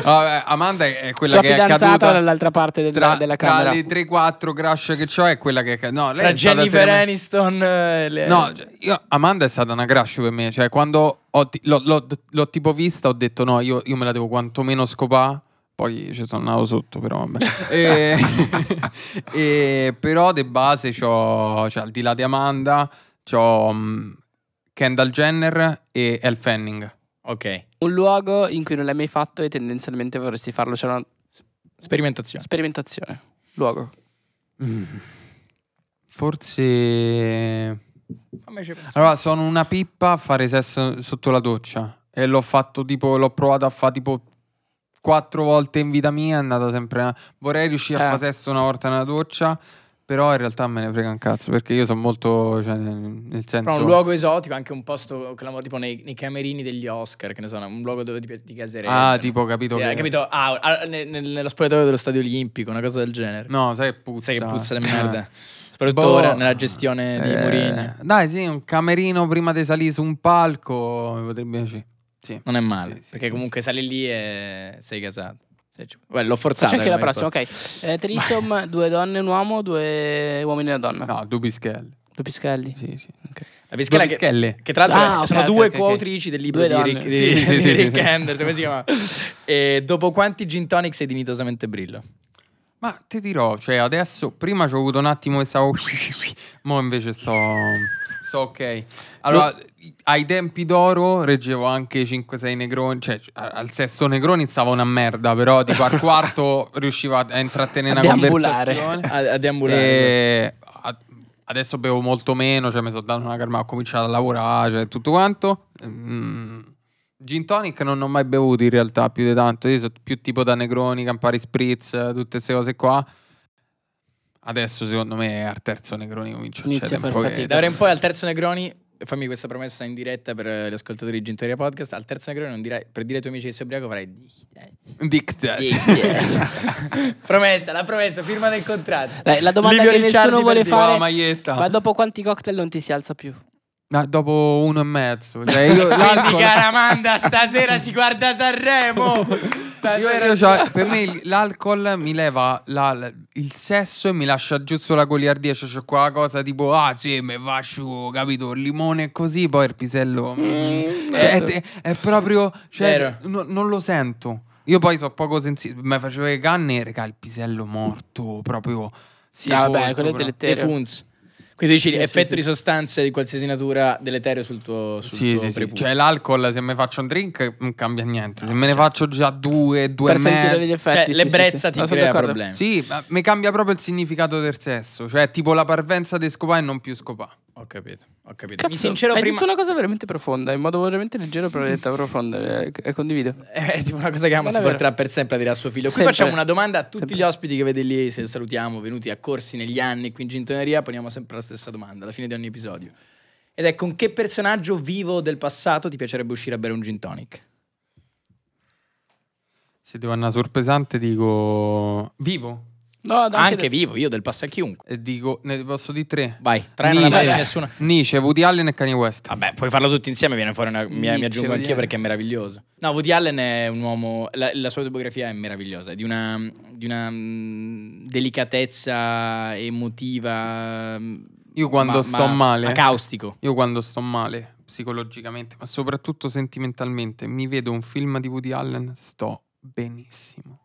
Speaker 2: Eh, Amanda è quella Sua che è caduta
Speaker 3: dall'altra parte del, tra, della camera. Tra le
Speaker 2: 3-4 crush che ho è quella che è No, lei tra Jennifer Aniston eh, le... No, io, Amanda è stata una crush per me, cioè quando l'ho, tipo vista ho detto no, io, io me la devo quantomeno scopare Poi ci sono andato sotto, però vabbè. e, e, però de base c'ho, cioè, al di là di Amanda, c'ho um, Kendall Jenner e Elle Fanning. Ok.
Speaker 3: Un luogo in cui non l'hai mai fatto e tendenzialmente vorresti farlo. C'è una sperimentazione. Sperimentazione. Luogo.
Speaker 2: Mm. Forse. Allora, sono una pippa a fare sesso sotto la doccia. E l'ho fatto tipo, l'ho provato a fare tipo quattro volte in vita mia. È andata sempre. Vorrei riuscire eh. a fare sesso una volta nella doccia però in realtà me ne frega un cazzo perché io sono molto, cioè, nel senso... Però un luogo
Speaker 1: esotico, anche un posto che tipo nei, nei, camerini degli Oscar, che ne sono un luogo dove ti, ti caserei. Ah, tipo, capito. Sì, che... capito? Ah, ah ne, nello spogliatoio dello stadio olimpico, una cosa del genere. No, sai che puzza. Sai che puzza le merda. Eh. soprattutto boh, ora nella gestione di eh, Mourinho.
Speaker 2: Dai, sì, un camerino prima di salire su un palco potrebbe
Speaker 1: sì. Non è male, sì, sì, perché comunque sali lì e sei casato. Beh, l'ho forzato. C'è anche la prossima,
Speaker 3: risposta. ok. Eh,
Speaker 2: Trisom,
Speaker 3: due donne, un uomo, due uomini e una donna. No, due bischelli. Due bischelli? Sì, sì. Okay. La bischella che, che, tra l'altro ah, okay, sono okay, due okay, coautrici del libro di Rick, di, sì, di, sì, Rick sì,
Speaker 1: Anders, come si chiama? e dopo quanti gin tonic sei dignitosamente brillo?
Speaker 2: Ma ti dirò, cioè adesso, prima ci ho avuto un attimo e stavo... mo invece sto ok. Allora, Io... ai tempi d'oro reggevo anche 5-6 Negroni, cioè al sesto Negroni stava una merda, però tipo al quarto riuscivo a, intrattenere a una conversazione. A, deambulare. E... adesso bevo molto meno, cioè mi sono dato una calma, ho cominciato a lavorare, cioè tutto quanto. Mm. Gin tonic non ho mai bevuto in realtà più di tanto, io sono più tipo da Negroni, Campari Spritz, tutte queste cose qua. Adesso secondo me al terzo Negroni comincia Inizia a far fatica. Da ora in poi al terzo Negroni,
Speaker 1: fammi questa promessa in diretta per gli ascoltatori di Gintoria Podcast, al terzo Negroni non dirai, per dire ai tuoi amici che sei ubriaco farai Dick Promessa, la promessa, firma del
Speaker 3: contratto. Dai, la domanda Livio che Ricciardi nessuno vuole oh, fare, maglietta. ma dopo quanti cocktail non ti si alza più?
Speaker 2: No, dopo uno e mezzo. Cioè io, Quindi Caramanda stasera si guarda Sanremo. Io ero già, per me l'alcol mi leva la, il sesso e mi lascia giù sulla goliardia. Cioè, c'è quella cosa tipo, ah sì, mi faccio, capito, il limone così, poi il pisello. Mm, mm cioè, è, certo. è, proprio, cioè, no, non lo sento. Io poi so poco sensibile, mi facevo le canne e regà il pisello morto, proprio... Sì, vabbè, quello è delle funzioni.
Speaker 1: Quindi dici sì, effetto sì, di sostanze di qualsiasi natura
Speaker 2: dell'etereo sul tuo sul Sì, tuo sì, prepuzio. Cioè l'alcol, se me faccio un drink non mm, cambia niente. Se me ne certo. faccio già due, due per e mezzo. Degli cioè, effetti, cioè, l'ebbrezza ti no, crea problemi. Sì, ma mi cambia proprio il significato del sesso, cioè tipo la parvenza di scopà e non più scopà. Ho capito, ho capito. Cazzo, sincero, hai prima... detto
Speaker 3: una cosa veramente profonda, in modo veramente leggero, però l'hai detta profonda eh, e, condivido. Eh,
Speaker 1: è tipo una cosa che Amo si porterà per sempre a dire a suo figlio. Qui sempre. facciamo una domanda a tutti sempre. gli ospiti che vede lì, se salutiamo, venuti a corsi negli anni qui in Gintoneria, poniamo sempre la stessa domanda alla fine di ogni episodio. Ed è ecco, con che personaggio vivo del passato ti piacerebbe uscire a bere un gin tonic?
Speaker 2: Se devo andare sorpresante dico... Vivo? No, anche, anche de... vivo, io del passo a chiunque. E dico, ne posso di tre. Vai, tre Nice, non Nice, Woody Allen e Kanye West. Vabbè, puoi farlo tutti insieme, viene fuori una, mi, Nice, mi aggiungo anch'io perché è meraviglioso.
Speaker 1: No, Woody Allen è un uomo, la, la sua autobiografia è meravigliosa, è di una, di una mm, delicatezza
Speaker 2: emotiva. Mm, io quando ma- sto ma- male. Ma caustico. Io quando sto male, psicologicamente, ma soprattutto sentimentalmente, mi vedo un film di Woody Allen, sto benissimo.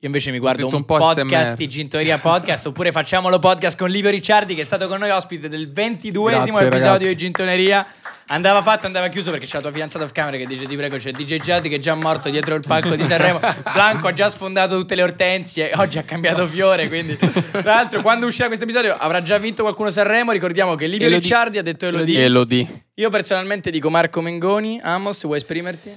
Speaker 2: Io
Speaker 1: invece mi guardo un, un po podcast, Gintoria Podcast, oppure facciamolo podcast con Livio Ricciardi che è stato con noi ospite del 22esimo Grazie, episodio ragazzi. di Gintoneria. Andava fatto, andava chiuso perché c'è la tua fidanzata off camera che dice ti prego c'è DJ Giardi che è già morto dietro il palco di Sanremo Blanco ha già sfondato tutte le ortensie oggi ha cambiato fiore quindi tra l'altro quando uscirà questo episodio avrà già vinto qualcuno Sanremo ricordiamo che Livio Elodie. Ricciardi ha detto Elodie. Elodie Io personalmente dico Marco Mengoni Amos vuoi esprimerti?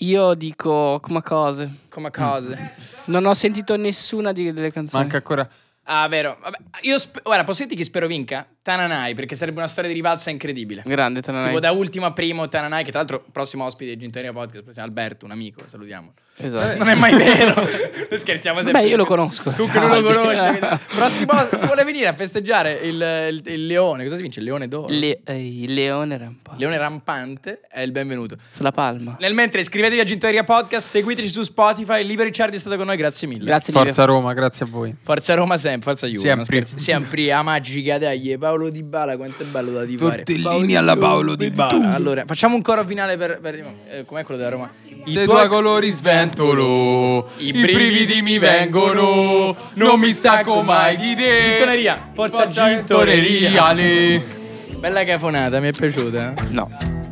Speaker 3: Io dico come cose. Come cose. Non ho sentito nessuna delle canzoni. Manca ancora.
Speaker 1: Ah, vero. Vabbè, io sp- guarda, posso dirti chi spero vinca? Tananai, perché sarebbe una storia di rivalsa incredibile. Grande Tananai. Tipo da ultimo a primo Tananai, che tra l'altro prossimo ospite di Gintoria Podcast, Alberto, un amico, salutiamo. Esatto. Non è mai vero. Scherziamo sempre. Beh, io lo conosco. Tu che non lo ah, conosci. prossimo, se vuole venire a festeggiare il, il, il leone, cosa si vince? Il leone d'oro. Le,
Speaker 3: eh, il leone
Speaker 1: rampante. Leone rampante è il benvenuto.
Speaker 3: Sulla palma.
Speaker 1: Nel mentre iscrivetevi a Gintoria Podcast, seguiteci su Spotify, Liver Ricciardi è stato con noi, grazie mille. Grazie Forza
Speaker 2: Roma, grazie a voi.
Speaker 1: Forza Roma sempre, forza Juve. Siamo Sempre. Sempre. Amagica, dai, Paolo. Paolo Di Bala, quanto è bello da divare.
Speaker 2: Tortellini alla Paolo Di Bala. Allora,
Speaker 1: facciamo un coro finale per, per eh, com'è quello della Roma? I Se tuoi
Speaker 2: colori sventolo, i brividi mi vengono, non mi
Speaker 1: stacco mai di te. Gintoneria, forza gintoneria. Bella cafonata, mi è piaciuta. Eh? No.